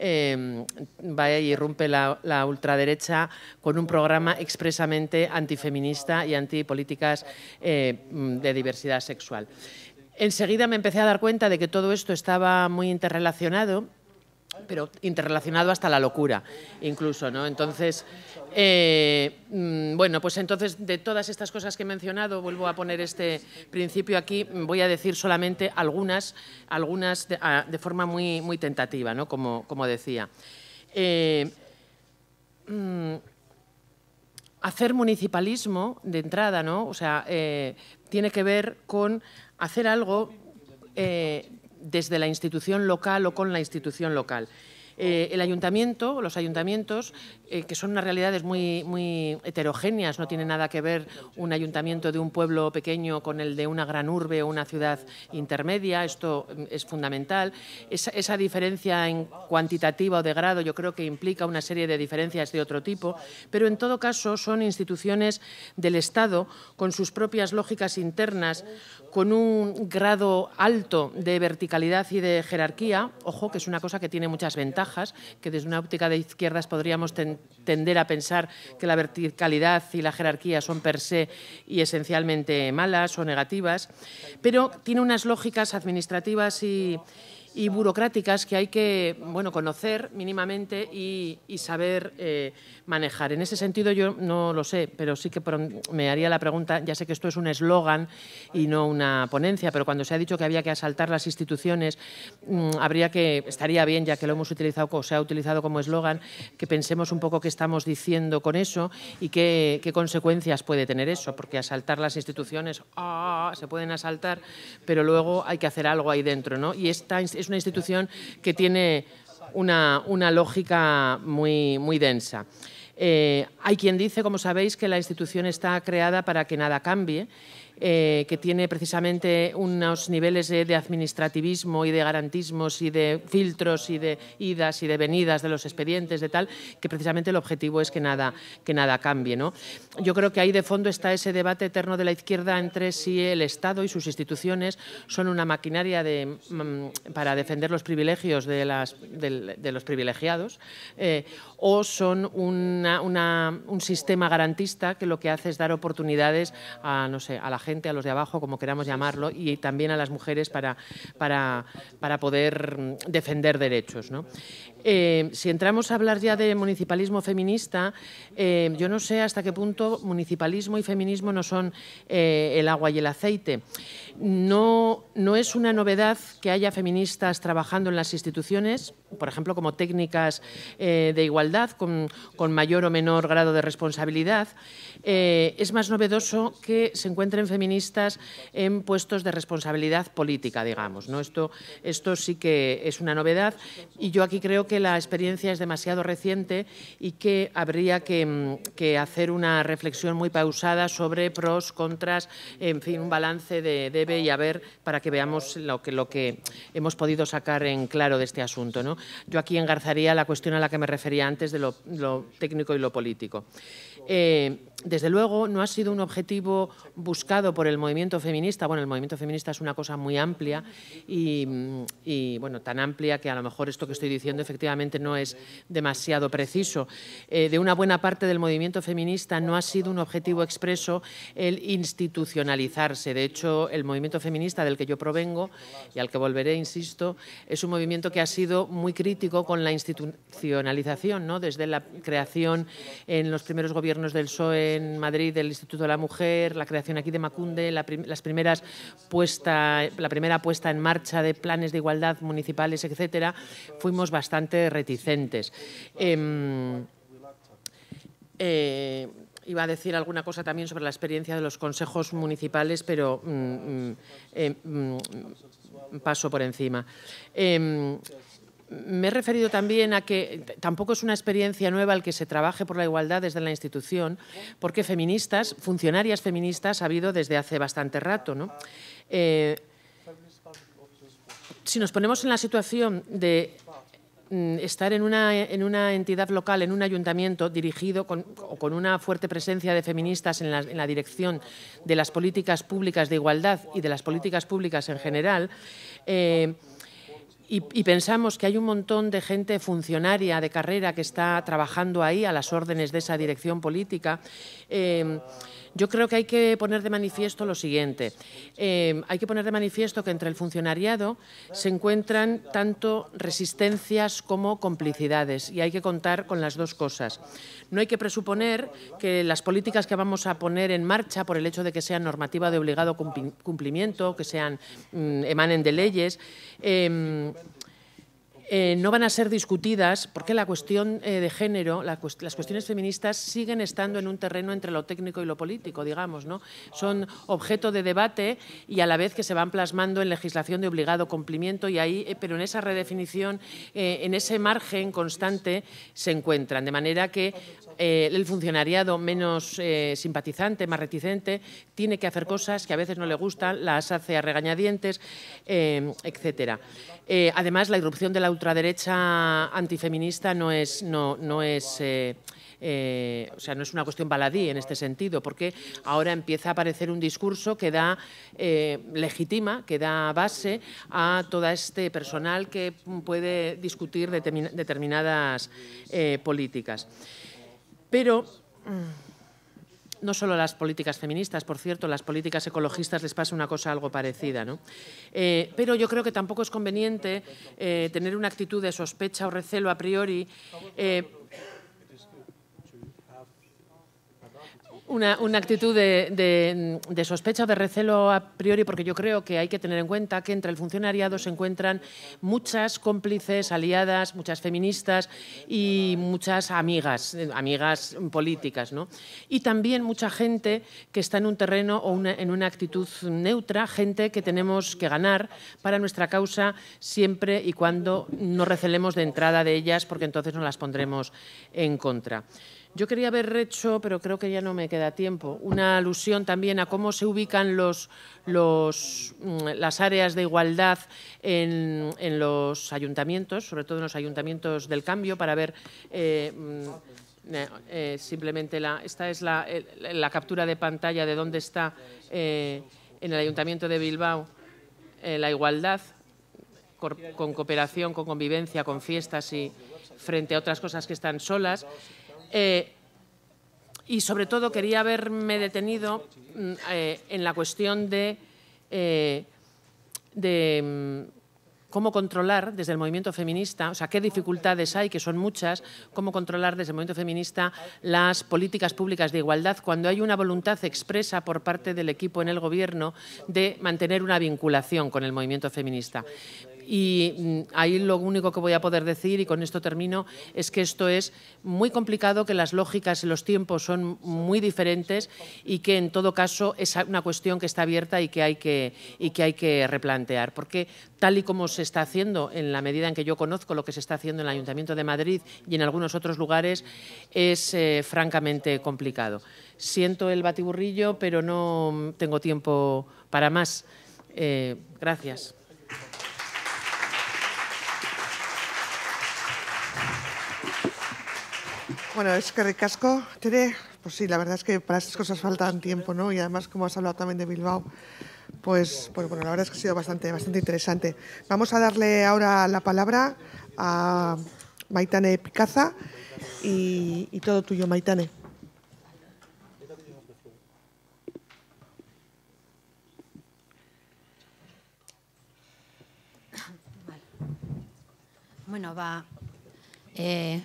Em, va y irrumpe la, ultraderecha con un programa expresamente antifeminista y antipolíticas eh, de diversidad sexual. Enseguida me empecé a dar cuenta de que todo esto estaba muy interrelacionado pero interrelacionado hasta la locura, incluso, ¿no? Entonces, eh, mm, bueno, pues entonces de todas estas cosas que he mencionado, vuelvo a poner este principio aquí, voy a decir solamente algunas, algunas de, ah, forma muy, muy tentativa, ¿no? Como, como decía. Eh, mm, hacer municipalismo de entrada, ¿no? O sea, eh, tiene que ver con hacer algo desde la institución local o con la institución local. Eh, el ayuntamiento, los ayuntamientos, eh, que son unas realidades muy, heterogéneas, no tiene nada que ver un ayuntamiento de un pueblo pequeño con el de una gran urbe o una ciudad intermedia, esto mm, es fundamental. esa diferencia en cuantitativa o de grado yo creo que implica una serie de diferencias de otro tipo, pero en todo caso son instituciones del Estado con sus propias lógicas internas, con un grado alto de verticalidad y de jerarquía, ojo, que es una cosa que tiene muchas ventajas, que desde una óptica de izquierdas podríamos tender a pensar que la verticalidad y la jerarquía son per se y esencialmente malas o negativas, pero tiene unas lógicas administrativas y y burocráticas que hay que bueno, conocer mínimamente y, saber eh, manejar. En ese sentido yo no lo sé, pero sí que me haría la pregunta, ya sé que esto es un eslogan y no una ponencia, pero cuando se ha dicho que había que asaltar las instituciones, mm, habría que, estaría bien, ya que lo hemos utilizado o se ha utilizado como eslogan, que pensemos un poco qué estamos diciendo con eso y qué, consecuencias puede tener eso, porque asaltar las instituciones, ah, se pueden asaltar, pero luego hay que hacer algo ahí dentro, ¿no? Y esta es una institución que tiene una, lógica muy, muy densa. Eh, hay quien dice, como sabéis, que la institución está creada para que nada cambie eh, que tiene precisamente unos niveles de, administrativismo y de garantismos y de filtros y de idas y de venidas de los expedientes de tal, que precisamente el objetivo es que nada, que nada cambie. ¿no? Yo creo que ahí de fondo está ese debate eterno de la izquierda entre si el Estado y sus instituciones son una maquinaria mm, para defender los privilegios de, los privilegiados eh, o son un sistema garantista que lo que hace es dar oportunidades a, no sé, a la gente a los de abajo, como queramos llamarlo, y también a las mujeres para, poder mm, defender derechos. Eh, si entramos a hablar ya de municipalismo feminista, eh, yo no sé hasta qué punto municipalismo y feminismo no son eh, el agua y el aceite. No, no es una novedad que haya feministas trabajando en las instituciones, por ejemplo, como técnicas de igualdad con, con, mayor o menor grado de responsabilidad. es más novedoso que se encuentren feministas en puestos de responsabilidad política, digamos. ¿no? Esto, esto sí que es una novedad y yo aquí creo que que la experiencia es demasiado reciente y que habría mm, que, hacer una reflexión muy pausada sobre pros, contras, en fin, un balance de debe y haber para que veamos lo que, hemos podido sacar en claro de este asunto. ¿no? Yo aquí engarzaría la cuestión a la que me refería antes de lo, técnico y lo político. Eh, desde luego, no ha sido un objetivo buscado por el movimiento feminista. Bueno, el movimiento feminista es una cosa muy amplia y, bueno, tan amplia que a lo mejor esto que estoy diciendo efectivamente no es demasiado preciso. Eh, de una buena parte del movimiento feminista no ha sido un objetivo expreso el institucionalizarse. De hecho, el movimiento feminista del que yo provengo y al que volveré, insisto, es un movimiento que ha sido muy crítico con la institucionalización, ¿no? desde la creación en los primeros gobiernos del PSOE en Madrid del Instituto de la Mujer, la creación aquí de Macunde, la, las primeras puesta, la primera puesta en marcha de planes de igualdad municipales, etcétera, fuimos bastante reticentes. Em, eh, iba a decir alguna cosa también sobre la experiencia de los consejos municipales, pero mm, mm, eh, mm, paso por encima. Em, me he referido también a que tampoco es una experiencia nueva el que se trabaje por la igualdad desde la institución, porque feministas, funcionarias feministas, ha habido desde hace bastante rato. ¿no? Eh, si nos ponemos en la situación de mm, estar en una, entidad local, en un ayuntamiento dirigido con, o con una fuerte presencia de feministas en la, dirección de las políticas públicas de igualdad y de las políticas públicas en general, eh, y, pensamos que hay un montón de gente funcionaria de carrera que está trabajando ahí a las órdenes de esa dirección política. Eh, yo creo que hay que poner de manifiesto lo siguiente. Em, hay que poner de manifiesto que entre el funcionariado se encuentran tanto resistencias como complicidades y hay que contar con las dos cosas. No hay que presuponer que las políticas que vamos a poner en marcha por el hecho de que sean normativa de obligado cumplimiento, que sean mm, emanen de leyes, em, eh, no van a ser discutidas porque la cuestión eh, de género, las cuestiones feministas siguen estando en un terreno entre lo técnico y lo político, digamos, ¿no? Son objeto de debate y a la vez que se van plasmando en legislación de obligado cumplimiento y ahí, eh, pero en esa redefinición, en ese margen constante se encuentran, de manera que el funcionariado menos simpatizante, más reticente, tiene que hacer cosas que a veces no le gustan, las hace a regañadientes, etcétera. además, la irrupción de la ultraderecha antifeminista no es, no, no es eh, eh, o sea, no es una cuestión baladí en este sentido, porque ahora empieza a aparecer un discurso que da eh, legitima, que da base a todo este personal que puede discutir determinadas eh, políticas. Pero mm, no solo las políticas feministas, por cierto, las políticas ecologistas les pasa una cosa algo parecida, ¿no? Eh, pero yo creo que tampoco es conveniente eh, tener una actitud de sospecha o recelo a priori. Eh, Una, actitud de, sospecha o sospecha, de recelo a priori, porque yo creo que hay que tener en cuenta que entre el funcionariado se encuentran muchas cómplices, aliadas, muchas feministas y muchas amigas, amigas políticas, ¿no? Y también mucha gente que está en un terreno o en una actitud neutra, gente que tenemos que ganar para nuestra causa siempre y cuando no recelemos de entrada de ellas, porque entonces nos las pondremos en contra. Yo quería haber hecho, pero creo que ya no me queda tiempo, una alusión también a cómo se ubican los, mm, las áreas de igualdad en, los ayuntamientos, sobre todo en los ayuntamientos del cambio, para ver... Eh, mm, eh, eh, simplemente la, esta es la, captura de pantalla de dónde está en el Ayuntamiento de Bilbao la igualdad con cooperación, con convivencia, con fiestas y frente a otras cosas que están solas. Eh, y sobre todo quería haberme detenido mm, eh, en la cuestión de, eh, de mm, cómo controlar desde el movimiento feminista, o sea, qué dificultades hay, que son muchas, cómo controlar desde el movimiento feminista las políticas públicas de igualdad cuando hay una voluntad expresa por parte del equipo en el gobierno de mantener una vinculación con el movimiento feminista. Y mm, ahí lo único que voy a poder decir, y con esto termino, es que esto es muy complicado, que las lógicas y los tiempos son muy diferentes y que en todo caso es una cuestión que está abierta y que hay que, y que, hay que replantear. Porque tal y como se está haciendo, en la medida en que yo conozco lo que se está haciendo en el Ayuntamiento de Madrid y en algunos otros lugares, es eh, francamente complicado. Siento el batiburrillo, pero no tengo tiempo para más. Eh, gracias. Bueno, es que recasco, Tere. Pues sí, la verdad es que para estas cosas faltan tiempo, ¿no? Y además, como has hablado también de Bilbao, pues, pues bueno, la verdad es que ha sido bastante, bastante interesante. Vamos a darle ahora la palabra a Maitane Picaza y, todo tuyo, Maitane. Bueno, va. Eh,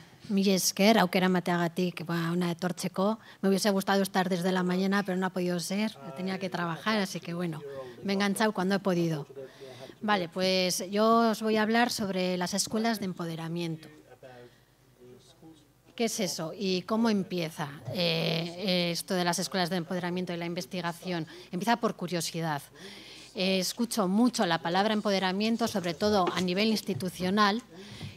era mateagatik, ba, una torcheco. Me hubiese gustado estar desde la mañana, pero no ha podido ser, tenía que trabajar, así que bueno, me he enganchado cuando he podido. Vale, pues yo os voy a hablar sobre las escuelas de empoderamiento. ¿Qué es eso y cómo empieza eh, esto de las escuelas de empoderamiento y la investigación? Empieza por curiosidad. Eh, escucho mucho la palabra empoderamiento, sobre todo a nivel institucional,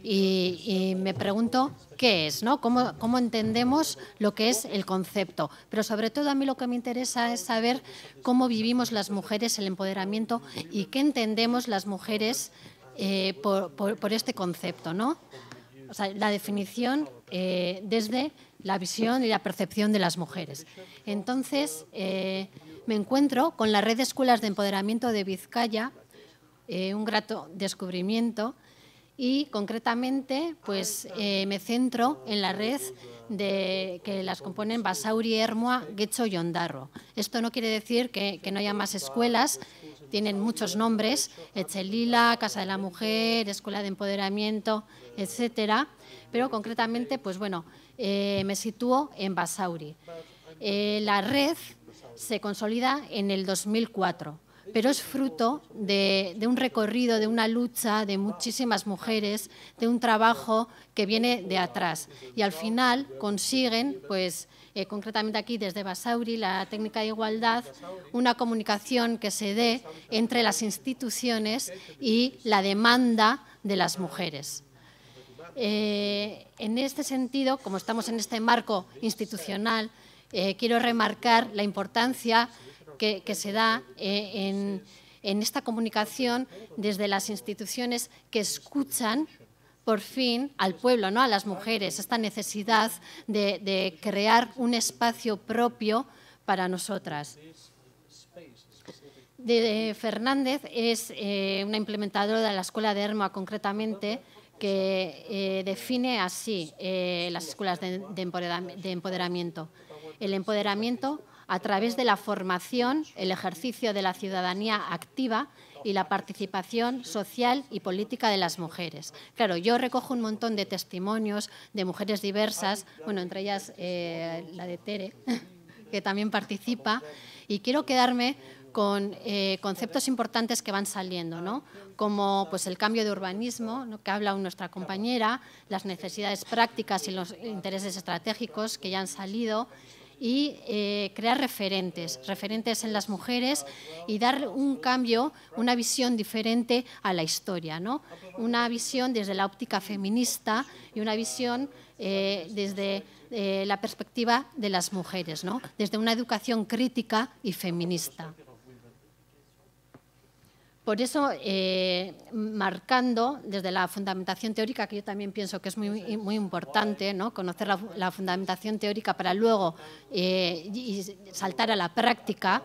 y, me pregunto qué es, ¿no? Cómo, entendemos lo que es el concepto. Pero sobre todo a mí lo que me interesa es saber cómo vivimos las mujeres el empoderamiento y qué entendemos las mujeres eh, por, este concepto, ¿no? la definición eh, desde la visión y la percepción de las mujeres. Entonces, eh, me encuentro con la red de escuelas de empoderamiento de Vizcaya, un grato descubrimiento, y concretamente pues eh, me centro en la red que las componen Basauri, Hermoa, Guecho y Ondarro. Esto no quiere decir que, no haya más escuelas, tienen muchos nombres, Echelila, Casa de la Mujer, Escuela de Empoderamiento, etcétera, pero concretamente pues bueno, eh, me sitúo en Basauri. Eh, la red se consolida en el 2004 pero es fruto de, un recorrido, de una lucha de muchísimas mujeres, de un trabajo que viene de atrás. Y al final consiguen, pues eh, concretamente aquí desde Basauri, la técnica de igualdad, una comunicación que se dé entre las instituciones y la demanda de las mujeres. Eh, en este sentido, como estamos en este marco institucional, eh, quiero remarcar la importancia que, se da eh, en, esta comunicación desde las instituciones que escuchan por fin al pueblo, ¿no? a las mujeres, esta necesidad de, crear un espacio propio para nosotras. De, Fernández es eh, una implementadora de la Escuela de Erma, concretamente, que eh, define así las escuelas de, de empoderamiento. El empoderamiento a través de la formación, el ejercicio de la ciudadanía activa y la participación social y política de las mujeres. Claro, yo recojo un montón de testimonios de mujeres diversas, bueno, entre ellas eh, la de Tere, que también participa, y quiero quedarme con eh, conceptos importantes que van saliendo, como pues, el cambio de urbanismo, que habla nuestra compañera, las necesidades prácticas y los intereses estratégicos que ya han salido, y eh, crear referentes, referentes en las mujeres y dar un cambio, una visión diferente a la historia, ¿no? una visión desde la óptica feminista y una visión eh, desde eh, la perspectiva de las mujeres, ¿no? desde una educación crítica y feminista. Por eso, eh, marcando desde la fundamentación teórica, que yo también pienso que es muy, importante, ¿no? conocer la, fundamentación teórica para luego eh, saltar a la práctica,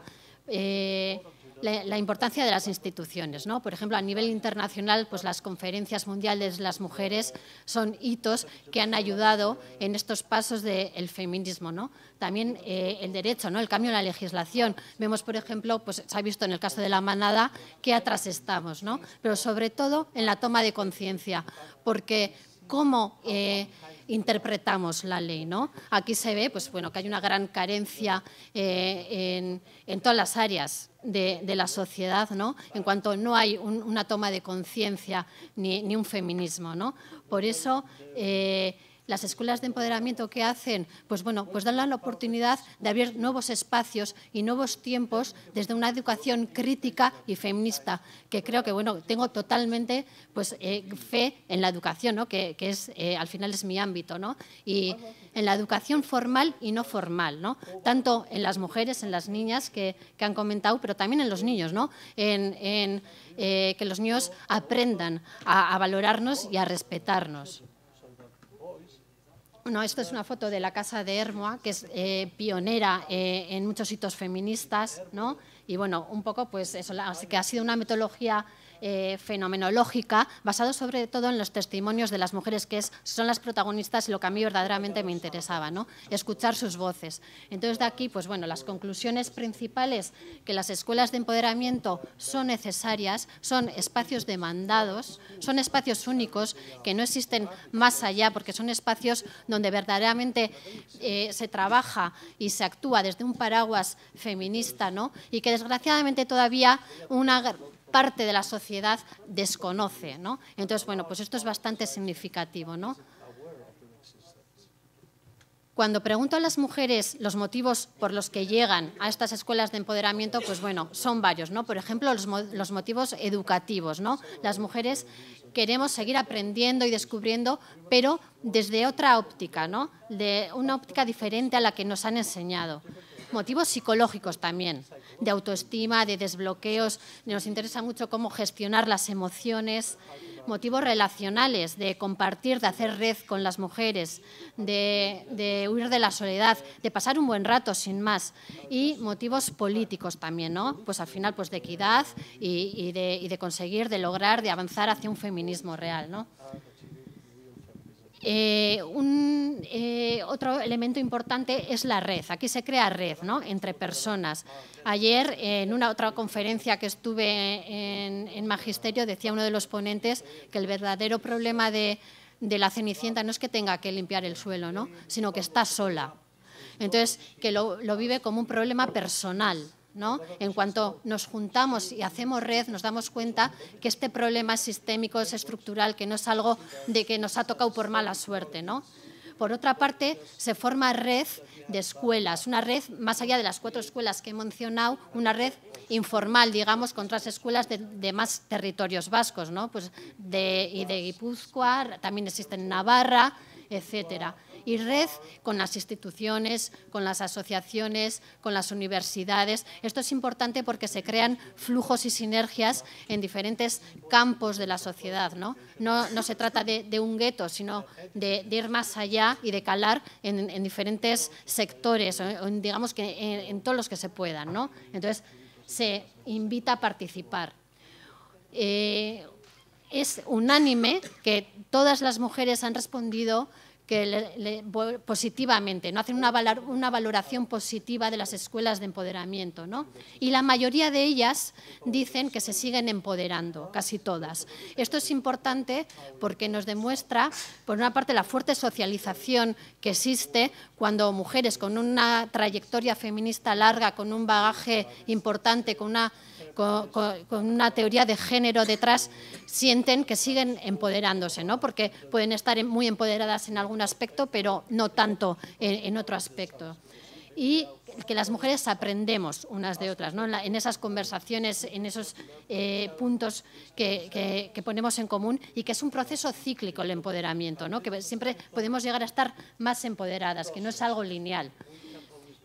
eh, la, importancia de las instituciones. ¿no? Por ejemplo, a nivel internacional, pues las conferencias mundiales de las mujeres son hitos que han ayudado en estos pasos del feminismo. ¿no? También eh, el derecho, ¿no? el cambio en la legislación. Vemos, por ejemplo, pues se ha visto en el caso de la manada que atrás estamos, ¿no? pero sobre todo en la toma de conciencia, porque cómo... Eh, interpretamos la ley. ¿no? Aquí se ve pues, bueno, que hay una gran carencia eh, en, todas las áreas de, la sociedad, ¿no? en cuanto no hay una toma de conciencia ni, un feminismo. ¿no? Por eso... Eh, las escuelas de empoderamiento que hacen, pues bueno, pues dan la oportunidad de abrir nuevos espacios y nuevos tiempos desde una educación crítica y feminista, que creo que bueno, tengo totalmente pues eh, fe en la educación, ¿no? que, es eh, al final es mi ámbito, ¿no? Y en la educación formal y no formal, ¿no? Tanto en las mujeres, en las niñas que, han comentado, pero también en los niños, ¿no? En, en eh, que los niños aprendan a valorarnos y a respetarnos. No, esta es una foto de la casa de Hermoa, que es eh, pionera eh, en muchos hitos feministas, ¿no? Y bueno, un poco, pues eso, que ha sido una metodología eh, fenomenológica, basado sobre todo en los testimonios de las mujeres, que son las protagonistas y lo que a mí verdaderamente me interesaba, ¿no? escuchar sus voces. Entonces, de aquí, pues bueno, las conclusiones principales que las escuelas de empoderamiento son necesarias, son espacios demandados, son espacios únicos que no existen más allá, porque son espacios donde verdaderamente eh, se trabaja y se actúa desde un paraguas feminista, ¿no? Y que desgraciadamente todavía una parte de la sociedad desconoce. ¿no? Entonces, bueno, pues esto es bastante significativo. ¿no? Cuando pregunto a las mujeres los motivos por los que llegan a estas escuelas de empoderamiento, pues bueno, son varios, ¿no? Por ejemplo, los, motivos educativos, ¿no? Las mujeres queremos seguir aprendiendo y descubriendo, pero desde otra óptica, ¿no? De una óptica diferente a la que nos han enseñado motivos psicológicos también, de autoestima, de desbloqueos, nos interesa mucho cómo gestionar las emociones, motivos relacionales, de compartir, de hacer red con las mujeres, de, huir de la soledad, de pasar un buen rato sin más, y motivos políticos también, ¿no? Pues al final, pues de equidad y, de, y de conseguir, de lograr, de avanzar hacia un feminismo real, ¿no? Eh, un, eh, otro elemento importante es la red. Aquí se crea red ¿no? entre personas. Ayer, en una otra conferencia que estuve en, Magisterio, decía uno de los ponentes que el verdadero problema de, la Cenicienta no es que tenga que limpiar el suelo, ¿no? sino que está sola. Entonces, que lo vive como un problema personal. En cuanto nos juntamos y hacemos red, nos damos cuenta que este problema es sistémico, es estructural, que no es algo de que nos ha tocado por mala suerte, Por otra parte, se forma red de escuelas, una red más allá de las cuatro escuelas que he mencionado, una red informal, digamos, con otras escuelas de, más territorios vascos, pues de, y de Guipúzcoa, también existen en Navarra, etcétera y red con las instituciones, con las asociaciones, con las universidades. Esto es importante porque se crean flujos y sinergias en diferentes campos de la sociedad. No, se trata de, un gueto, sino de, ir más allá y de calar en, diferentes sectores, ¿eh? digamos que en, todos los que se puedan. ¿no? Entonces, se invita a participar. Eh, es unánime que todas las mujeres han respondido que positivamente, ¿no? hacen una, una, valoración positiva de las escuelas de empoderamiento. ¿no? Y la mayoría de ellas dicen que se siguen empoderando, casi todas. Esto es importante porque nos demuestra, por una parte, la fuerte socialización que existe cuando mujeres con una trayectoria feminista larga, con un bagaje importante, con una con, una teoría de género detrás, sienten que siguen empoderándose, ¿no? porque pueden estar muy empoderadas en algún un aspecto, pero no tanto en, otro aspecto y que las mujeres aprendemos unas de otras, ¿no? en, esas conversaciones, en esos eh, puntos que, ponemos en común y que es un proceso cíclico el empoderamiento, que siempre podemos llegar a estar más empoderadas, que no es algo lineal.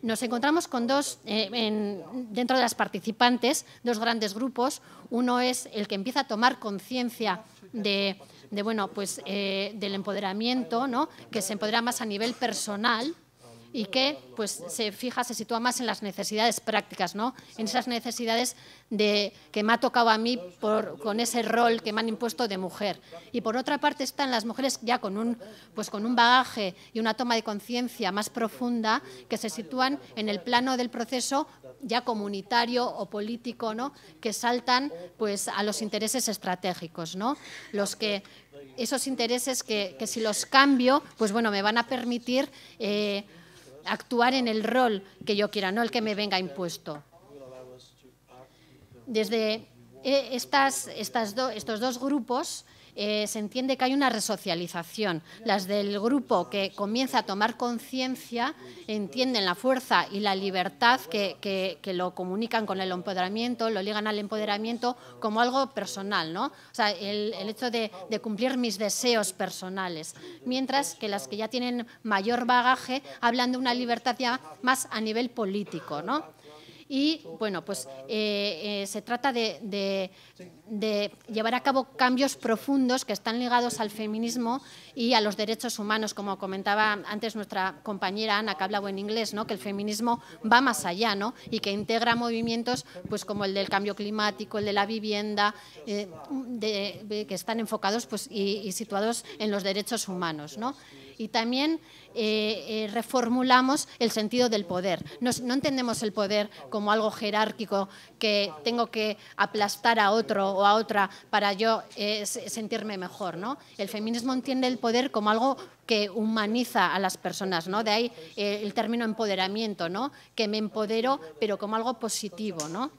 Nos encontramos con dos, eh, dentro de las participantes, dos grandes grupos. Uno es el que empieza a tomar conciencia de de bueno, pues eh, del empoderamiento, ¿no? que se empodera más a nivel personal y que pues se fija, se sitúa más en las necesidades prácticas, ¿no? En esas necesidades de que me ha tocado a mí por, con ese rol que me han impuesto de mujer. Y por otra parte están las mujeres ya con un pues con un bagaje y una toma de conciencia más profunda que se sitúan en el plano del proceso ya comunitario o político, ¿no? que saltan pues, a los intereses estratégicos, ¿no? los que, esos intereses que, si los cambio, pues bueno, me van a permitir eh, actuar en el rol que yo quiera, no el que me venga impuesto. Desde eh, estas, estos dos grupos, eh, se entiende que hay una resocialización. Las del grupo que comienza a tomar conciencia entienden la fuerza y la libertad que, lo comunican con el empoderamiento, lo ligan al empoderamiento como algo personal, ¿no? O sea, el, hecho de, cumplir mis deseos personales. Mientras que las que ya tienen mayor bagaje hablan de una libertad ya más a nivel político, ¿no? Y bueno, pues eh, eh, se trata de, de llevar a cabo cambios profundos que están ligados al feminismo y a los derechos humanos, como comentaba antes nuestra compañera Ana, que habla buen inglés, ¿no? que el feminismo va más allá ¿no? y que integra movimientos pues, como el del cambio climático, el de la vivienda, eh, que están enfocados pues, y, situados en los derechos humanos. y también eh, eh, reformulamos el sentido del poder. no entendemos el poder como algo jerárquico que tengo que aplastar a otro o a otra para yo eh, sentirme mejor, ¿no? El feminismo entiende el poder como algo que humaniza a las personas, ¿no? De ahí eh, el término empoderamiento, ¿no? Que me empodero, pero como algo positivo, ¿no?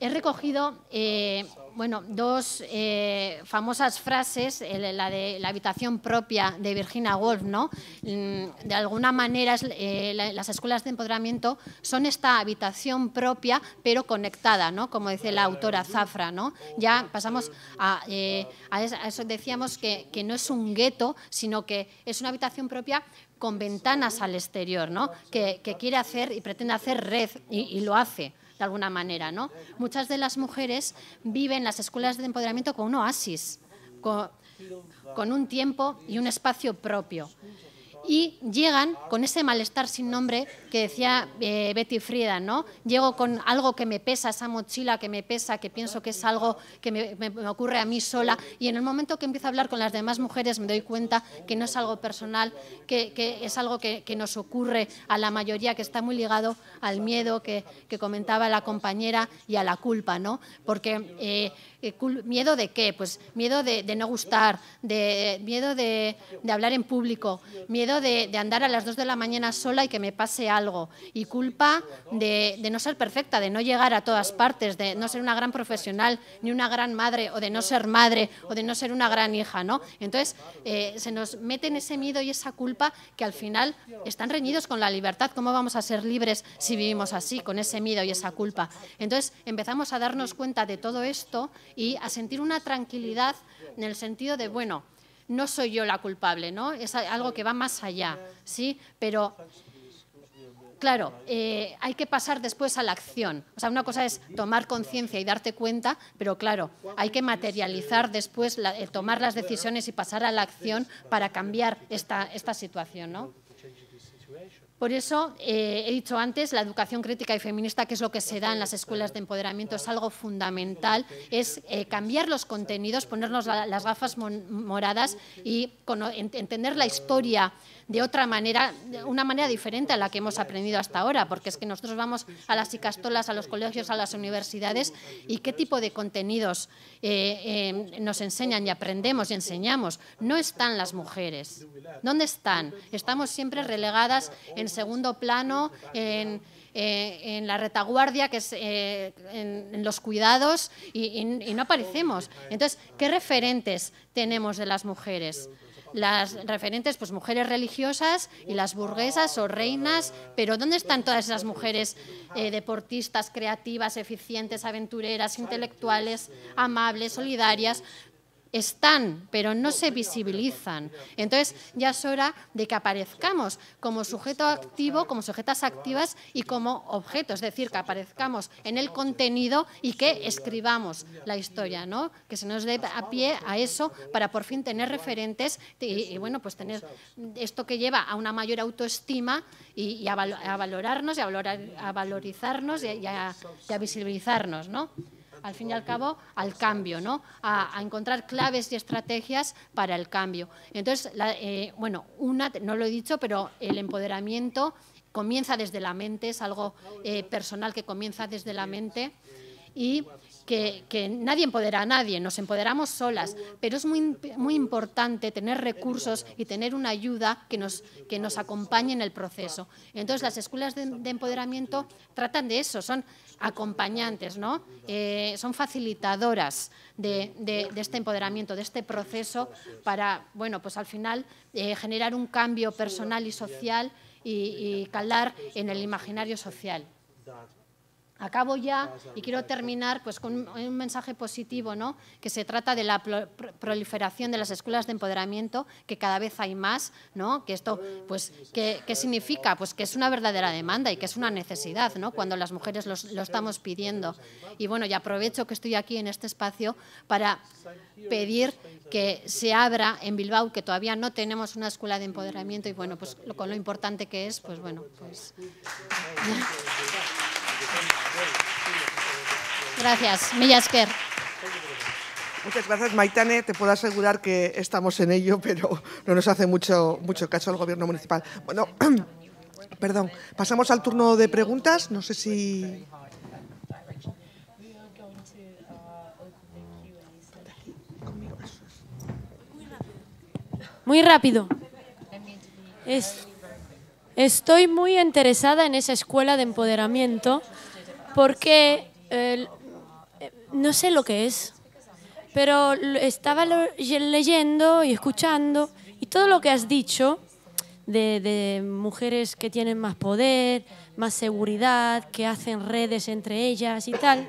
he recogido eh, bueno, dos eh, famosas frases, la de la habitación propia de Virginia Woolf, ¿no? Mm, de alguna manera eh, las escuelas de empoderamiento son esta habitación propia, pero conectada, ¿no? Como dice la autora Zafra, ¿no? Ya pasamos a, eso, decíamos que, no es un gueto, sino que es una habitación propia, con ventanas al exterior, ¿no? que, quiere hacer y pretende hacer red y lo hace de alguna manera. ¿no? Muchas de las mujeres viven las escuelas de empoderamiento con un oasis, con, con un tiempo y un espacio propio y llegan con ese malestar sin nombre que decía eh, Betty Friedan, ¿no? Llego con algo que me pesa, esa mochila que me pesa, que pienso que es algo que me, ocurre a mí sola y en el momento que empiezo a hablar con las demás mujeres me doy cuenta que no es algo personal, que, es algo que, nos ocurre a la mayoría, que está muy ligado al miedo que, comentaba la compañera y a la culpa, ¿no? Porque... Eh, eh, ¿Miedo de qué? Pues miedo de, no gustar, de, miedo de, hablar en público, miedo de, andar a las dos de la mañana sola y que me pase algo, y culpa de, no ser perfecta, de no llegar a todas partes, de no ser una gran profesional, ni una gran madre, o de no ser madre, o de no ser una gran hija, ¿no? Entonces, eh, se nos meten ese miedo y esa culpa que al final están reñidos con la libertad. ¿Cómo vamos a ser libres si vivimos así, con ese miedo y esa culpa? Entonces, empezamos a darnos cuenta de todo esto y a sentir una tranquilidad en el sentido de, bueno, no soy yo la culpable, ¿no? Es algo que va más allá, ¿sí? Pero, claro, eh, hay que pasar después a la acción. O sea, una cosa es tomar conciencia y darte cuenta, pero claro, hay que materializar después, eh, tomar las decisiones y pasar a la acción para cambiar esta, esta situación, ¿no? Por eso, eh, he dicho antes, la educación crítica y feminista, que es lo que se da en las escuelas de empoderamiento, es algo fundamental, es eh, cambiar los contenidos, ponernos las gafas moradas y entender la historia de otra manera, de una manera diferente a la que hemos aprendido hasta ahora, porque es que nosotros vamos a las cicastolas, a los colegios, a las universidades y qué tipo de contenidos eh, eh, nos enseñan y aprendemos y enseñamos. No están las mujeres. ¿Dónde están? Estamos siempre relegadas en segundo plano, en... Eh, la retaguardia, que es en, los cuidados, y, no aparecemos. Entonces, ¿qué referentes tenemos de las mujeres? las referentes, pues mujeres religiosas y las burguesas o reinas, pero ¿dónde están todas esas mujeres eh, deportistas, creativas, eficientes, aventureras, intelectuales, amables, solidarias? están, pero no se visibilizan. Entonces ya es hora de que aparezcamos como sujeto activo, como sujetas activas y como objeto, es decir, que aparezcamos en el contenido y que escribamos la historia, ¿no? Que se nos dé a pie a eso para por fin tener referentes y, bueno, pues tener esto que lleva a una mayor autoestima y, a, valorarnos y a, valorizarnos y a, visibilizarnos, ¿no? al fin y al cabo, al cambio, ¿no? A, encontrar claves y estrategias para el cambio. Entonces, eh, bueno, una, no lo he dicho, pero el empoderamiento comienza desde la mente, es algo eh, personal que comienza desde la mente. Y que, nadie empodera a nadie, nos empoderamos solas, pero es muy, muy importante tener recursos y tener una ayuda que nos, que nos acompañe en el proceso. Entonces, las escuelas de, empoderamiento tratan de eso, son acompañantes, ¿no? Eh, son facilitadoras de, este empoderamiento, de este proceso para, bueno, pues al final eh, generar un cambio personal y social y, y calar en el imaginario social acabo ya y quiero terminar pues, con un, mensaje positivo, ¿no? que se trata de la proliferación de las escuelas de empoderamiento, que cada vez hay más, ¿no? que esto, pues, ¿qué, significa? Pues que es una verdadera demanda y que es una necesidad, ¿no? cuando las mujeres lo estamos pidiendo. Y bueno, ya aprovecho que estoy aquí en este espacio para pedir que se abra en Bilbao, que todavía no tenemos una escuela de empoderamiento y bueno, pues con lo importante que es, pues bueno, pues... Gracias, Millasker. Muchas gracias, Maitane. Te puedo asegurar que estamos en ello, pero no nos hace mucho, mucho caso el Gobierno municipal. Bueno, perdón, pasamos al turno de preguntas. No sé si. Muy rápido. estoy muy interesada en esa escuela de empoderamiento porque no sé lo que es, pero estaba leyendo y escuchando y todo lo que has dicho de, mujeres que tienen más poder, más seguridad, que hacen redes entre ellas y tal.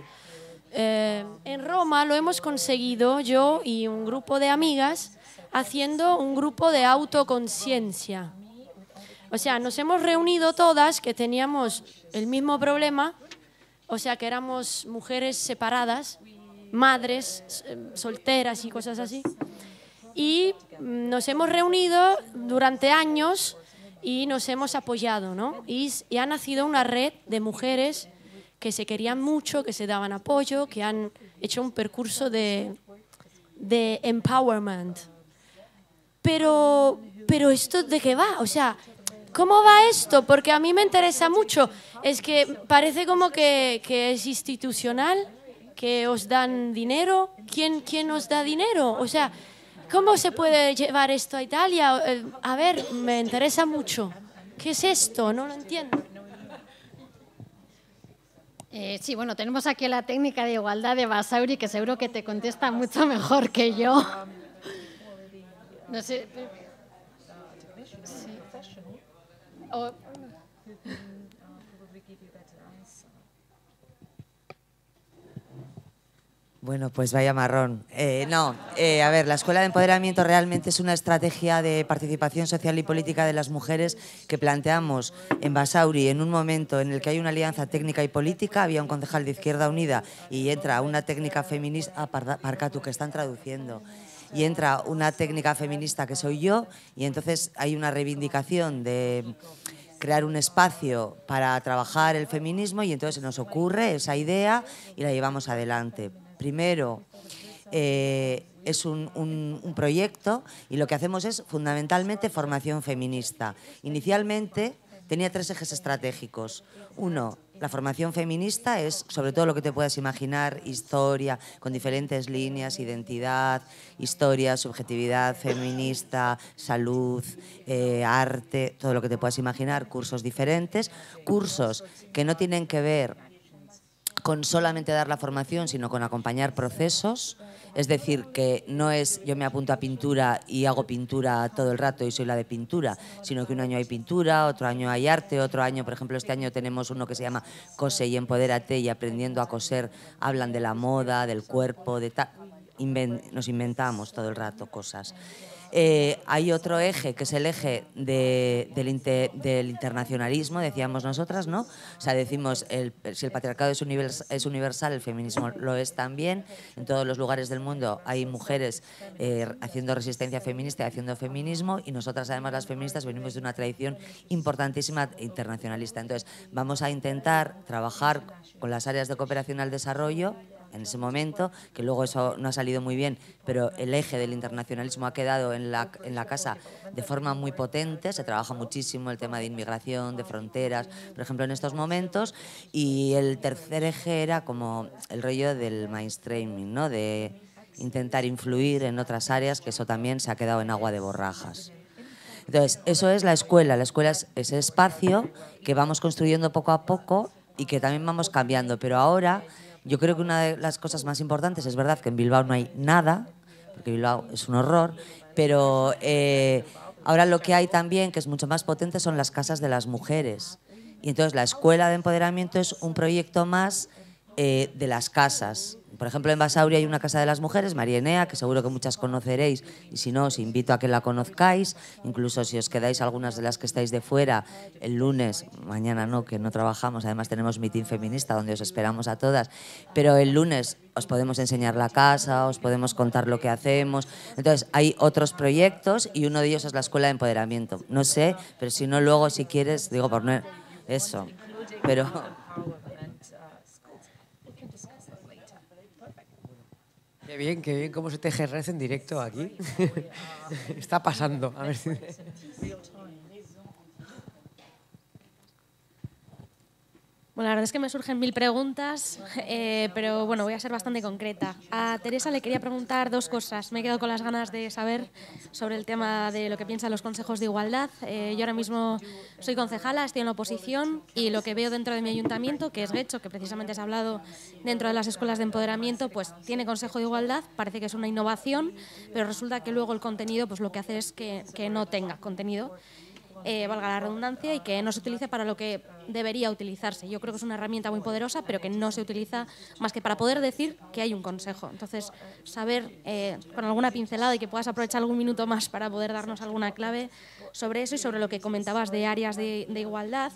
Eh, en Roma lo hemos conseguido yo y un grupo de amigas haciendo un grupo de autoconciencia. O sea, nos hemos reunido todas que teníamos el mismo problema o sea que éramos mujeres separadas, madres em, solteras y cosas así. Y mm, nos hemos reunido durante años y nos hemos apoyado, ¿no? Y, ha nacido una red de mujeres que se querían mucho, que se daban apoyo, que han hecho un percurso de, empowerment. Pero, pero esto de qué va? O sea, ¿Cómo va esto? Porque a mí me interesa mucho. Es que parece como que, es institucional, que os dan dinero. ¿Quién, ¿Quién os da dinero? O sea, ¿cómo se puede llevar esto a Italia? Eh, a ver, me interesa mucho. ¿Qué es esto? No lo entiendo. Eh, sí, bueno, tenemos aquí la técnica de igualdad de Basauri, que seguro que te contesta mucho mejor que yo. No sé, Bueno, pues vaya marrón. Eh, no, eh, a ver, la Escuela de Empoderamiento realmente es una estrategia de participación social y política de las mujeres que planteamos en Basauri en un momento en el que hay una alianza técnica y política, había un concejal de Izquierda Unida y entra una técnica feminista, Parcatu, que están traduciendo, y entra una técnica feminista que soy yo y entonces hay una reivindicación de crear un espacio para trabajar el feminismo y entonces se nos ocurre esa idea y la llevamos adelante. Primero, eh, es un, un, proyecto y lo que hacemos es fundamentalmente formación feminista. Inicialmente tenía tres ejes estratégicos. Uno, la formación feminista es sobre todo lo que te puedas imaginar, historia, con diferentes líneas, identidad, historia, subjetividad feminista, salud, eh, arte, todo lo que te puedas imaginar, cursos diferentes, cursos que no tienen que ver con solamente dar la formación, sino con acompañar procesos. Es decir, que no es yo me apunto a pintura y hago pintura todo el rato y soy la de pintura, sino que un año hay pintura, otro año hay arte, otro año, por ejemplo, este año tenemos uno que se llama Cose y Empodérate y aprendiendo a coser hablan de la moda, del cuerpo, de nos inventamos todo el rato cosas. Eh, hay otro eje, que es el eje del, del, internacionalismo, decíamos nosotras, ¿no? O sea, decimos, si el patriarcado es, es, universal, el feminismo lo es también. En todos los lugares del mundo hay mujeres eh, haciendo resistencia feminista y haciendo feminismo, y nosotras, además, las feministas, venimos de una tradición importantísima internacionalista. Entonces, vamos a intentar trabajar con las áreas de cooperación al desarrollo en ese momento, que luego eso no ha salido muy bien, pero el eje del internacionalismo ha quedado en la, en la casa de forma muy potente, se trabaja muchísimo el tema de inmigración, de fronteras, por ejemplo, en estos momentos, y el tercer eje era como el rollo del mainstreaming, ¿no? de intentar influir en otras áreas, que eso también se ha quedado en agua de borrajas. Entonces, eso es la escuela. La escuela es ese espacio que vamos construyendo poco a poco y que también vamos cambiando. Pero ahora yo creo que una de las cosas más importantes, es verdad que en Bilbao no hay nada, porque Bilbao es un horror, pero eh, ahora lo que hay también, que es mucho más potente, son las casas de las mujeres. Y entonces la Escuela de Empoderamiento es un proyecto más eh, de las casas. Por ejemplo, en Basauri hay una casa de las mujeres, Marienea, que seguro que muchas conoceréis, y si no, os invito a que la conozcáis. Incluso si os quedáis algunas de las que estáis de fuera, el lunes, mañana no, que no trabajamos, además tenemos mitin feminista donde os esperamos a todas, pero el lunes os podemos enseñar la casa, os podemos contar lo que hacemos. Entonces, hay otros proyectos y uno de ellos es la Escuela de Empoderamiento. No sé, pero si no, luego, si quieres, digo, por no... Eso, pero... Qué bien, qué bien, cómo se teje red en directo aquí. Está pasando. A ver si... Pues la verdad es que me surgen mil preguntas, eh, pero bueno, voy a ser bastante concreta. A Teresa le quería preguntar dos cosas. Me he quedado con las ganas de saber sobre el tema de lo que piensan los consejos de igualdad. Eh, yo ahora mismo soy concejala, estoy en la oposición y lo que veo dentro de mi ayuntamiento, que es Gecho, que precisamente has hablado dentro de las escuelas de empoderamiento, pues tiene consejo de igualdad, parece que es una innovación, pero resulta que luego el contenido, pues lo que hace es que no tenga contenido. Eh, valga la redundancia, y que no se utilice para lo que debería utilizarse. Yo creo que es una herramienta muy poderosa, pero que no se utiliza más que para poder decir que hay un consejo. Entonces, saber eh, con alguna pincelada y que puedas aprovechar algún minuto más para poder darnos alguna clave sobre eso y sobre lo que comentabas de áreas de igualdad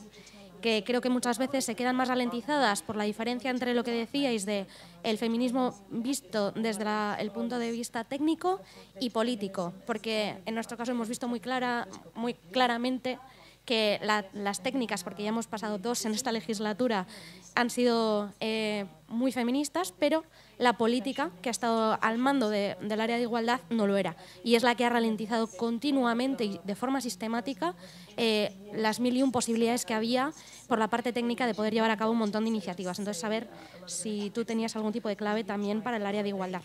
que creo que muchas veces se quedan más ralentizadas por la diferencia entre lo que decíais de el feminismo visto desde el punto de vista técnico y político, porque en nuestro caso hemos visto muy clara, muy claramente que las técnicas, porque ya hemos pasado dos en esta legislatura, han sido eh, muy feministas, pero la política que ha estado al mando del área de igualdad no lo era. Y es la que ha ralentizado continuamente y de forma sistemática eh, las mil y un posibilidades que había por la parte técnica de poder llevar a cabo un montón de iniciativas. Entonces, saber si tú tenías algún tipo de clave también para el área de igualdad.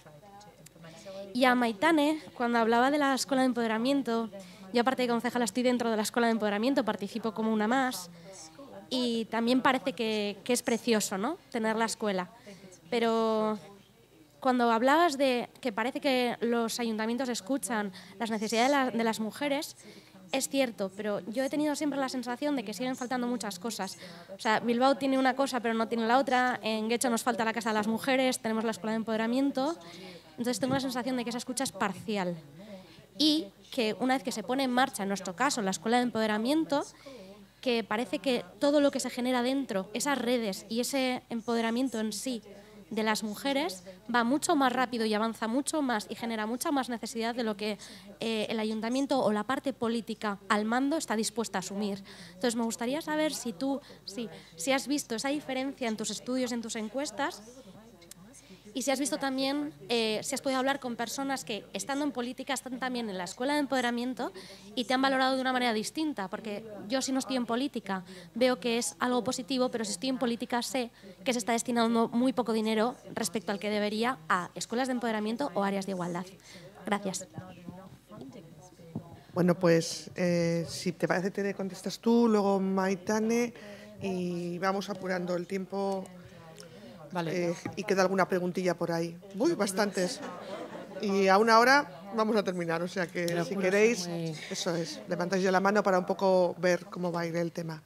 Y a Maitane, cuando hablaba de la escuela de empoderamiento, yo aparte de concejala estoy dentro de la Escuela de Empoderamiento, participo como una más y también parece que, que es precioso ¿no? tener la escuela. Pero cuando hablabas de que parece que los ayuntamientos escuchan las necesidades de, de, las mujeres, es cierto, pero yo he tenido siempre la sensación de que siguen faltando muchas cosas. O sea, Bilbao tiene una cosa, pero no tiene la otra. En Guecho nos falta la Casa de las Mujeres, tenemos la Escuela de Empoderamiento. Entonces tengo la sensación de que esa escucha es parcial. Y que una vez que se pone en marcha, en nuestro caso, la escuela de empoderamiento, que parece que todo lo que se genera dentro, esas redes y ese empoderamiento en sí de las mujeres, va mucho más rápido y avanza mucho más y genera mucha más necesidad de lo que eh, el ayuntamiento o la parte política al mando está dispuesta a asumir. Entonces, me gustaría saber si tú, si, si has visto esa diferencia en tus estudios, en tus encuestas, y si has visto también, eh, si has podido hablar con personas que estando en política están también en la escuela de empoderamiento y te han valorado de una manera distinta, porque yo si no estoy en política veo que es algo positivo, pero si estoy en política sé que se está destinando muy poco dinero respecto al que debería a escuelas de empoderamiento o áreas de igualdad. Gracias. Bueno, pues eh, si te parece te contestas tú, luego Maitane y vamos apurando el tiempo. Eh, y queda alguna preguntilla por ahí. Uy, bastantes. Y a una hora vamos a terminar, o sea que si queréis, eso es, levantáis ya la mano para un poco ver cómo va a ir el tema.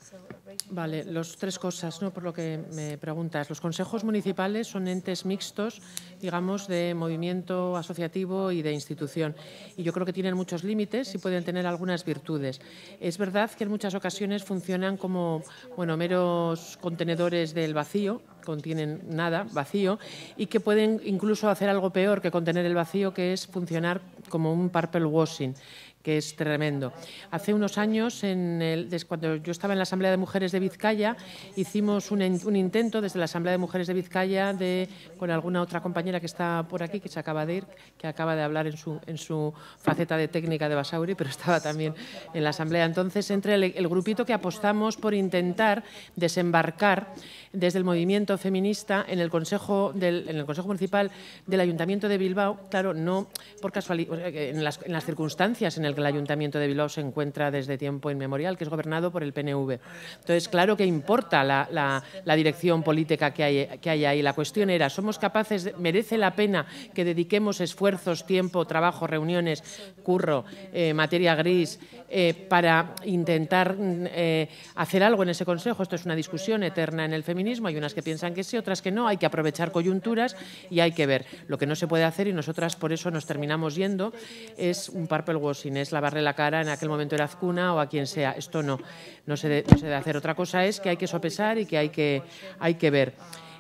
Vale, las tres cosas, ¿no? por lo que me preguntas. Los consejos municipales son entes mixtos, digamos, de movimiento asociativo y de institución. Y yo creo que tienen muchos límites y pueden tener algunas virtudes. Es verdad que en muchas ocasiones funcionan como bueno, meros contenedores del vacío, contienen nada, vacío, y que pueden incluso hacer algo peor que contener el vacío, que es funcionar como un purple washing que es tremendo. Hace unos años, en el, cuando yo estaba en la Asamblea de Mujeres de Vizcaya, hicimos un, intento desde la Asamblea de Mujeres de Vizcaya de, con alguna otra compañera que está por aquí, que se acaba de ir, que acaba de hablar en su, en su faceta de técnica de Basauri, pero estaba también en la Asamblea. Entonces, entre el, grupito que apostamos por intentar desembarcar desde el movimiento feminista en el Consejo, del, en el Consejo Municipal del Ayuntamiento de Bilbao, claro, no por casualidad, en las, en las circunstancias, en el que el Ayuntamiento de Bilbao se encuentra desde tiempo inmemorial, que es gobernado por el PNV. Entonces, claro que importa la, dirección política que hay, que hay ahí. La cuestión era, ¿somos capaces, merece la pena que dediquemos esfuerzos, tiempo, trabajo, reuniones, curro, eh, materia gris, eh, para intentar eh, hacer algo en ese Consejo? Esto es una discusión eterna en el feminismo. Hay unas que piensan que sí, otras que no. Hay que aprovechar coyunturas y hay que ver. Lo que no se puede hacer y nosotras por eso nos terminamos yendo es un purple washing es lavarle la cara, en aquel momento era Azcuna o a quien sea. Esto no, no se, no se debe hacer. Otra cosa es que hay que sopesar y que hay que, hay que ver.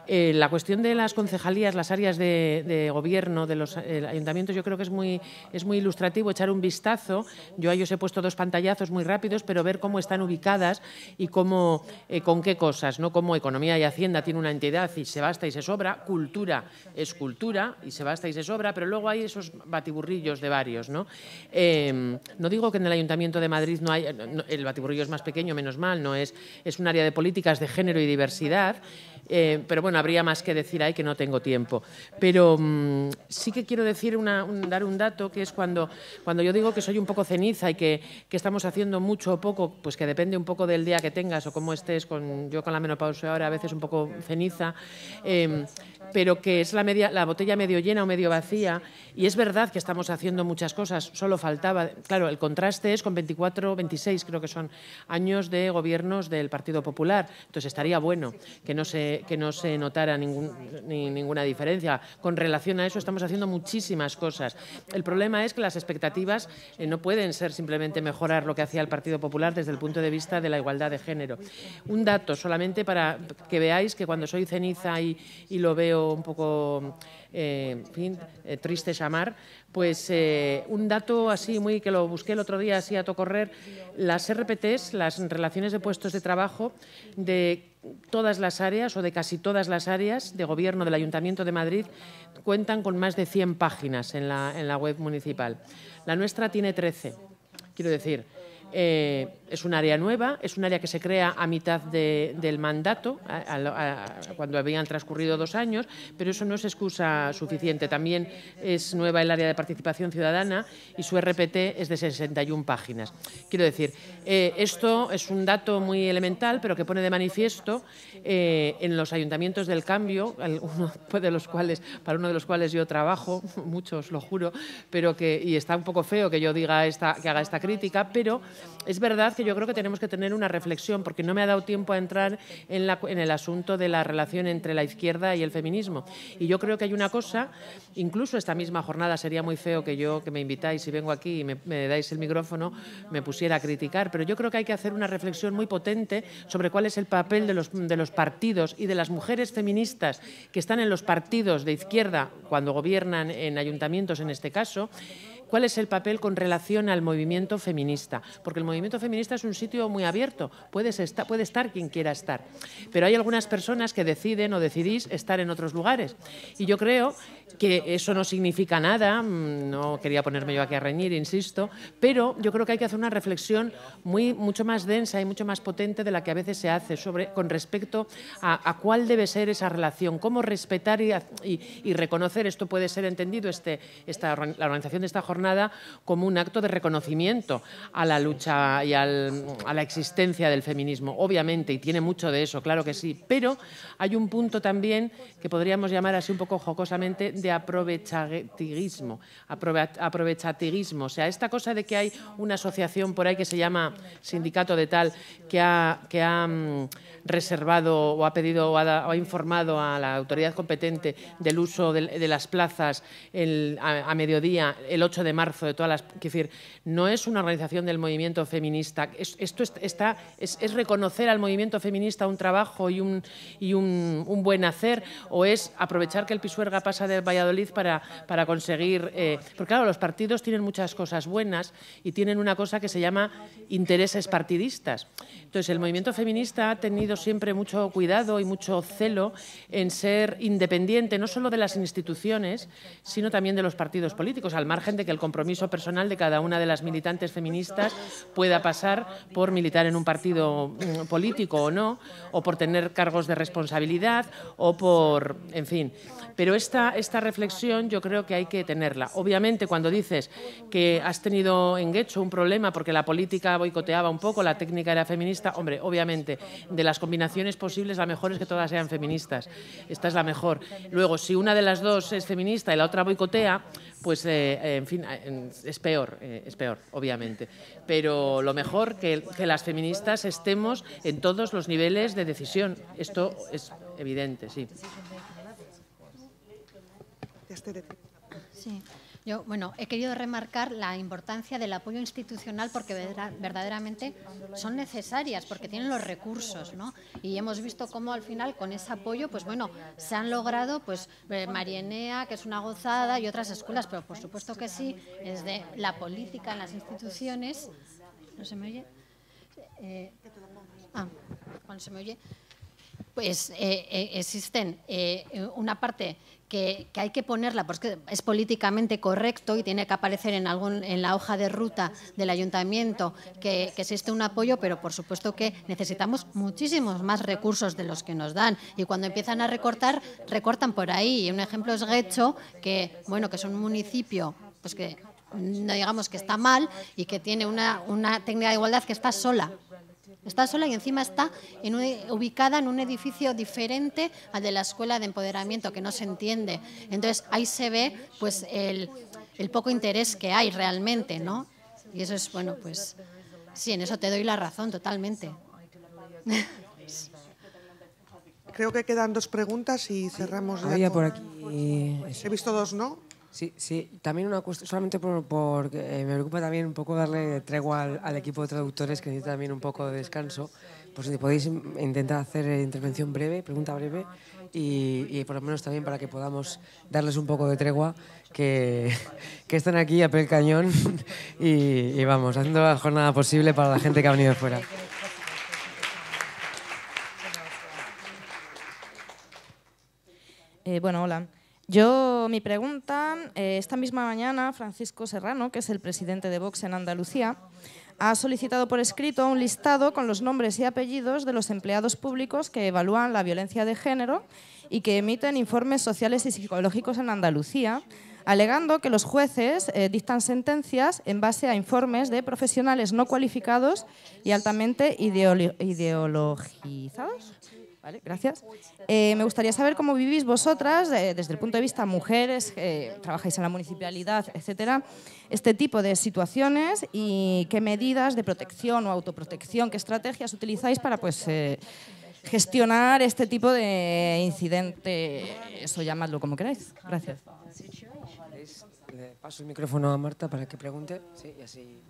Eh, la cuestión de las concejalías, las áreas de, gobierno, de los ayuntamientos, yo creo que es muy, ilustrativo echar un vistazo. Yo a os he puesto dos pantallazos muy rápidos, pero ver cómo están ubicadas y cómo, eh, con qué cosas, ¿no? Como economía y hacienda tiene una entidad y se basta y se sobra, cultura es cultura y se basta y se sobra, pero luego hay esos batiburrillos de varios, ¿no? Em, no digo que en el Ayuntamiento de Madrid no hay, el batiburrillo es más pequeño, menos mal, no es, es un área de políticas de género y diversidad, eh, pero bueno, habría más que decir ahí que no tengo tiempo. Pero mm, sí que quiero decir dar un dato que es cuando, cuando yo digo que soy un poco ceniza y que, estamos haciendo mucho o poco, pues que depende un poco del día que tengas o cómo estés, con, yo con la menopausia ahora a veces un poco ceniza. Eh, pero que es la, media, la botella medio llena o medio vacía. Y es verdad que estamos haciendo muchas cosas, solo faltaba. Claro, el contraste es con 24, 26, creo que son años de gobiernos del Partido Popular. Entonces estaría bueno que no se, que no se notara ningún, ninguna diferencia. Con relación a eso estamos haciendo muchísimas cosas. El problema es que las expectativas eh, no pueden ser simplemente mejorar lo que hacía el Partido Popular desde el punto de vista de la igualdad de género. Un dato solamente para que veáis que cuando soy ceniza y lo veo un poco eh, eh, triste llamar, pues eh, un dato así muy que lo busqué el otro día así a tocorrer, las RPTs, las relaciones de puestos de trabajo de todas las áreas o de casi todas las áreas de gobierno del Ayuntamiento de Madrid cuentan con más de 100 páginas en la, en la web municipal. La nuestra tiene 13, quiero decir es un área nueva, es un área que se crea a mitad del mandato, cuando habían transcurrido dos años, pero eso no es excusa suficiente. También es nueva el área de participación ciudadana y su RPT es de 61 páginas. Quiero decir, eh, esto es un dato muy elemental, pero que pone de manifiesto eh, en los ayuntamientos del cambio, de los cuales, para uno de los cuales yo trabajo, muchos lo juro, pero que, y está un poco feo que yo diga esta, que haga esta crítica, pero es verdad que yo creo que tenemos que tener una reflexión, porque no me ha dado tiempo a entrar en, el asunto de la relación entre la izquierda y el feminismo. Y yo creo que hay una cosa, incluso esta misma jornada sería muy feo que yo, que me invitáis y vengo aquí y me, dais el micrófono, me pusiera a criticar, pero yo creo que hay que hacer una reflexión muy potente sobre cuál es el papel de los partidos y de las mujeres feministas que están en los partidos de izquierda cuando gobiernan en ayuntamientos en este caso cuál es el papel con relación al movimiento feminista, porque el movimiento feminista es un sitio muy abierto, puede estar quien quiera estar, pero hay algunas personas que deciden o decidís estar en otros lugares. Y yo creo que eso no significa nada, mm, no quería ponerme yo aquí a reñir, insisto, pero yo creo que hay que hacer una reflexión muy, mucho más densa y mucho más potente de la que a veces se hace sobre, con respecto a, cuál debe ser esa relación, cómo respetar y, y, reconocer, esto puede ser entendido, este, esta, la organización de esta jornada como un acto de reconocimiento a la lucha y al, a la existencia del feminismo, obviamente, y tiene mucho de eso, claro que sí, pero hay un punto también que podríamos llamar así un poco jocosamente de aprovechativismo. aprovechativismo O sea, esta cosa de que hay una asociación por ahí que se llama Sindicato de Tal, que ha, que ha mm, reservado o ha pedido o ha, informado a la autoridad competente del uso de, las plazas a, mediodía el 8 de marzo de todas las... Es decir, no es una organización del movimiento feminista. Es, esto está, es, reconocer al movimiento feminista un trabajo y un, y un, buen hacer o es aprovechar que el pisuerga pasa de Valladolid para, para conseguir... Eh, porque claro, los partidos tienen muchas cosas buenas y tienen una cosa que se llama intereses partidistas. Entonces, el movimiento feminista ha tenido siempre mucho cuidado y mucho celo en ser independiente, no solo de las instituciones, sino también de los partidos políticos, al margen de que el compromiso personal de cada una de las militantes feministas pueda pasar por militar en un partido mm, político o no, o por tener cargos de responsabilidad, o por, en fin. Pero esta esta reflexión yo creo que hay que tenerla. Obviamente, cuando dices que has tenido en Guecho un problema porque la política boicoteaba un poco, la técnica era feminista, hombre, obviamente, de las combinaciones posibles, la mejor es que todas sean feministas. Esta es la mejor. Luego, si una de las dos es feminista y la otra boicotea, pues, eh, eh, en fin, eh, es peor, es peor, obviamente. Pero lo mejor que las feministas estemos en todos los niveles de decisión. Esto es evidente, sí. Sí. Yo, bueno, he querido remarcar la importancia del apoyo institucional porque verdaderamente son necesarias, porque tienen los recursos, ¿no? Y hemos visto cómo al final con ese apoyo, pues bueno, se han logrado, pues eh, Marienea, que es una gozada, y otras escuelas, pero por supuesto que sí, es de la política en las instituciones. ¿No se me oye? Eh, ah, cuando se me oye pues eh, existen una parte que, hay que ponerla, porque es políticamente correcto y tiene que aparecer en, algún, en la hoja de ruta del ayuntamiento que, existe un apoyo, pero por supuesto que necesitamos muchísimos más recursos de los que nos dan. Y cuando empiezan a recortar, recortan por ahí. Y un ejemplo es Guecho, que, bueno, que es un municipio pues que no digamos que está mal y que tiene una técnica de igualdad que está sola Está sola y encima está en ubicada en un edificio diferente al de la Escuela de Empoderamiento, que no se entiende. Entonces ahí se ve pues el, el poco interés que hay realmente, ¿no? Y eso es, bueno, pues sí, en eso te doy la razón totalmente. Creo que quedan dos preguntas y cerramos. Había por aquí. Eh, He visto dos, ¿no? Sí, sí. También una cuestión, solamente por, eh, me preocupa también un poco darle tregua al, equipo de traductores que necesita también un poco de descanso. Por si podéis intentar hacer eh, intervención breve, pregunta breve, y, por lo menos también para que podamos darles un poco de tregua, que, están aquí a pel cañón y, vamos, haciendo la jornada posible para la gente que ha venido de fuera. Eh, bueno, hola. Yo, mi pregunta, eh, esta misma mañana Francisco Serrano, que es el presidente de Vox en Andalucía, ha solicitado por escrito un listado con los nombres y apellidos de los empleados públicos que evalúan la violencia de género y que emiten informes sociales y psicológicos en Andalucía, alegando que los jueces eh, dictan sentencias en base a informes de profesionales no cualificados y altamente ideologizados gracias. Eh, me gustaría saber cómo vivís vosotras, eh, desde el punto de vista mujeres, trabajáis en la municipalidad, etcétera, este tipo de situaciones y qué medidas de protección o autoprotección, qué estrategias utilizáis para pues eh, gestionar este tipo de incidente, eso llamadlo como queráis. Gracias. Le paso el micrófono a Marta para que pregunte. Sí, así.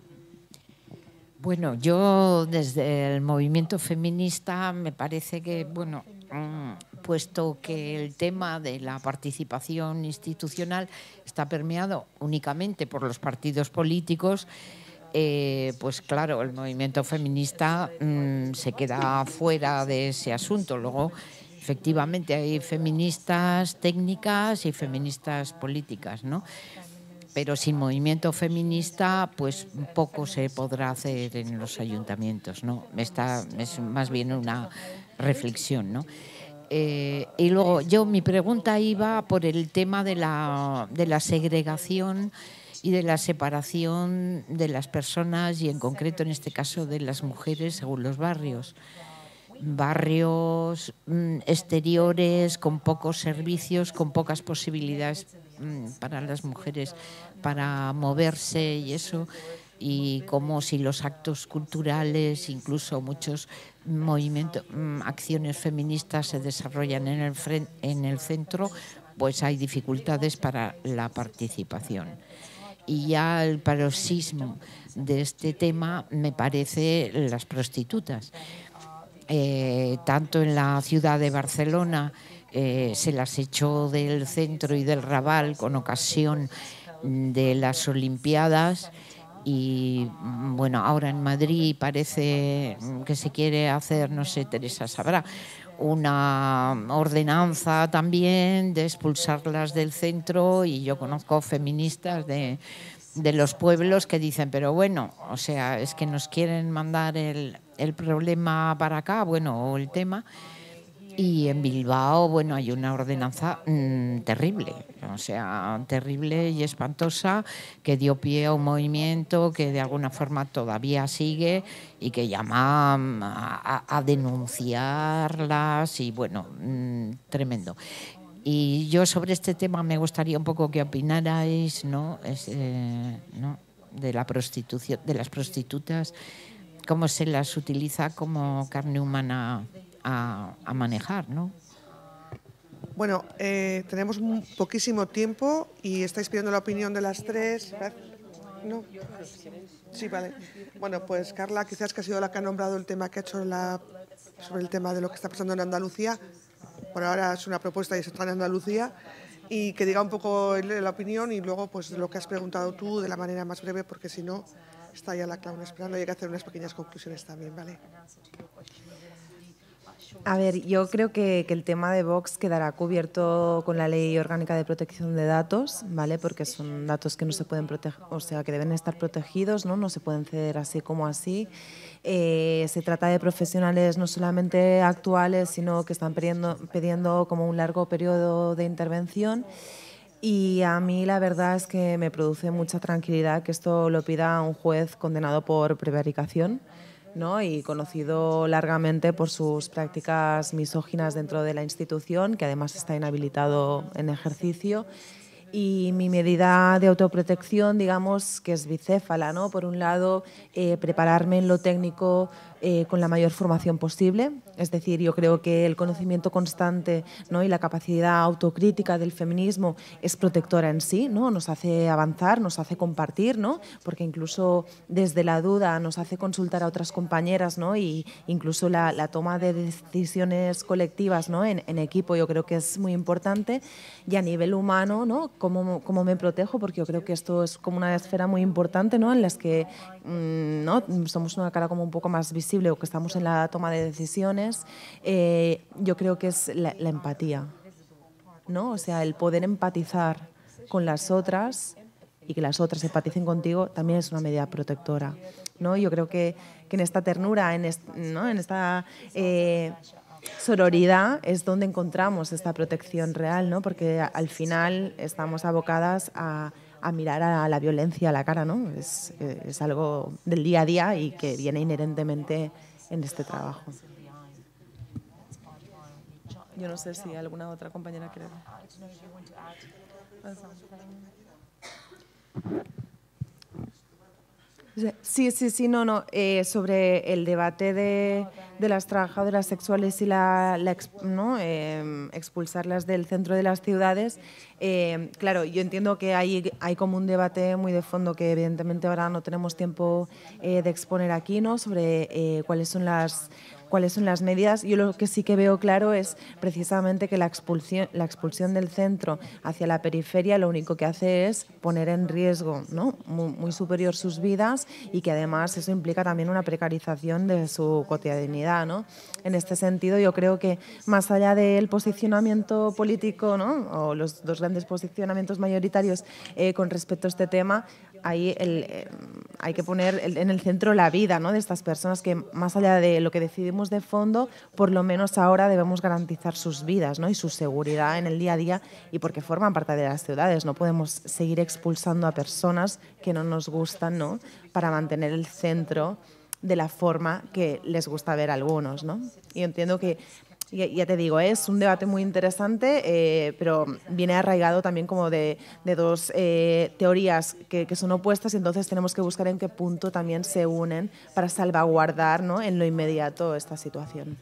Bueno, yo desde el movimiento feminista me parece que, bueno, mm, puesto que el tema de la participación institucional está permeado únicamente por los partidos políticos, eh, pues claro, el movimiento feminista mm, se queda fuera de ese asunto. Luego, efectivamente, hay feministas técnicas y feministas políticas, ¿no? pero sin movimiento feminista, pues poco se podrá hacer en los ayuntamientos, ¿no? Esta es más bien una reflexión, ¿no? Eh, y luego, yo mi pregunta iba por el tema de la segregación y de la separación de las personas y en concreto en este caso de las mujeres según los barrios. Barrios mm, exteriores con pocos servicios, con pocas posibilidades Mm, para las mujeres para moverse y eso y como si los actos culturales, incluso muchos movimientos, mm, acciones feministas se desarrollan en el, en el centro, pues hay dificultades para la participación. Y ya el paroxismo de este tema me parece las prostitutas, eh, tanto en la ciudad de Barcelona, eh, se las echó del centro y del Raval con ocasión de las Olimpiadas y mm, bueno, ahora en Madrid parece mm, que se quiere hacer, no sé, Teresa sabrá, una ordenanza también de expulsarlas del centro y yo conozco feministas de, de los pueblos que dicen, pero bueno, o sea, es que nos quieren mandar el, el problema para acá, bueno, o el tema. Y en Bilbao, bueno, hay una ordenanza mm, terrible, o sea, terrible y espantosa, que dio pie a un movimiento que de alguna forma todavía sigue y que llama mm, a, denunciarlas y bueno, mm, tremendo. Y yo sobre este tema me gustaría un poco que opinarais, ¿no? Eh, ¿no? De la prostitución, de las prostitutas, cómo se las utiliza como carne humana a, manejar, ¿no? Bueno, eh, tenemos poquísimo tiempo y estáis pidiendo la opinión de las tres. No. Sí, vale. Bueno, pues Carla, quizás que ha sido la que ha nombrado el tema que ha hecho sobre el tema de lo que está pasando en Andalucía. Por ahora es una propuesta y se está en Andalucía. Y que diga un poco la opinión y luego pues lo que has preguntado tú de la manera más breve, porque si no, está ya la clave. esperando y hay que hacer unas pequeñas conclusiones también, ¿vale? A ver, yo creo que, el tema de Vox quedará cubierto con la Ley Orgánica de Protección de Datos, ¿vale? Porque son datos que no se pueden proteger, o sea, que deben estar protegidos, ¿no? se pueden ceder así como así. Eh, se trata de profesionales no solamente actuales, sino que están pidiendo, pidiendo como un largo periodo de intervención. Y a mí la verdad es que me produce mucha tranquilidad que esto lo pida un juez condenado por prevaricación y conocido largamente por sus prácticas misóginas dentro de la institución, que además está inhabilitado en ejercicio. Y mi medida de autoprotección, digamos, que es bicéfala, ¿no? Por un lado, eh, prepararme en lo técnico eh, con la mayor formación posible. Es decir, yo creo que el conocimiento constante ¿no? y la capacidad autocrítica del feminismo es protectora en sí, ¿no? nos hace avanzar, nos hace compartir, ¿no? porque incluso desde la duda nos hace consultar a otras compañeras ¿no? y incluso la, toma de decisiones colectivas ¿no? en, equipo yo creo que es muy importante. Y a nivel humano, ¿no? ¿Cómo, ¿Cómo, me protejo? Porque yo creo que esto es como una esfera muy importante ¿no? en las que mm, ¿no? somos una cara como un poco más visible o que estamos en la toma de decisiones, eh, yo creo que es la, empatía, ¿no? O sea, el poder empatizar con las otras y que las otras empaticen contigo también es una medida protectora, ¿no? Yo creo que, en esta ternura, en, en esta... Eh, sororidad es donde encontramos esta protección real, ¿no? Porque al final estamos abocadas a a mirar a la violencia a la cara, ¿no? Es, eh, es algo del día a día y que viene inherentemente en este trabajo. Yo no sé si alguna otra compañera quiere. Sí, sí, sí, no, no. Eh, sobre el debate de, las trabajadoras sexuales y la, ¿no? Em, expulsarlas del centro de las ciudades, em, claro, yo entiendo que hay, hay como un debate muy de fondo que evidentemente ahora no tenemos tiempo eh, de exponer aquí, ¿no? Sobre eh, cuáles son las cuáles son las medidas. Yo lo que sí que veo claro es precisamente que la expulsión, la expulsión del centro hacia la periferia lo único que hace es poner en riesgo ¿no? muy, superior sus vidas y que además eso implica también una precarización de su cotidianidad. ¿no? En este sentido, yo creo que más allá del posicionamiento político o los dos grandes posicionamientos mayoritarios eh, con respecto a este tema, ahí el, eh, hay que poner en el centro la vida ¿no? de estas personas que, más allá de lo que decidimos de fondo, por lo menos ahora debemos garantizar sus vidas ¿no? y su seguridad en el día a día y porque forman parte de las ciudades. No podemos seguir expulsando a personas que no nos gustan ¿no? para mantener el centro de la forma que les gusta ver a algunos, ¿no? Y entiendo que ya te digo, ¿eh? es un debate muy interesante, eh, pero viene arraigado también como de, dos eh, teorías que, son opuestas y entonces tenemos que buscar en qué punto también se unen para salvaguardar en lo inmediato esta situación.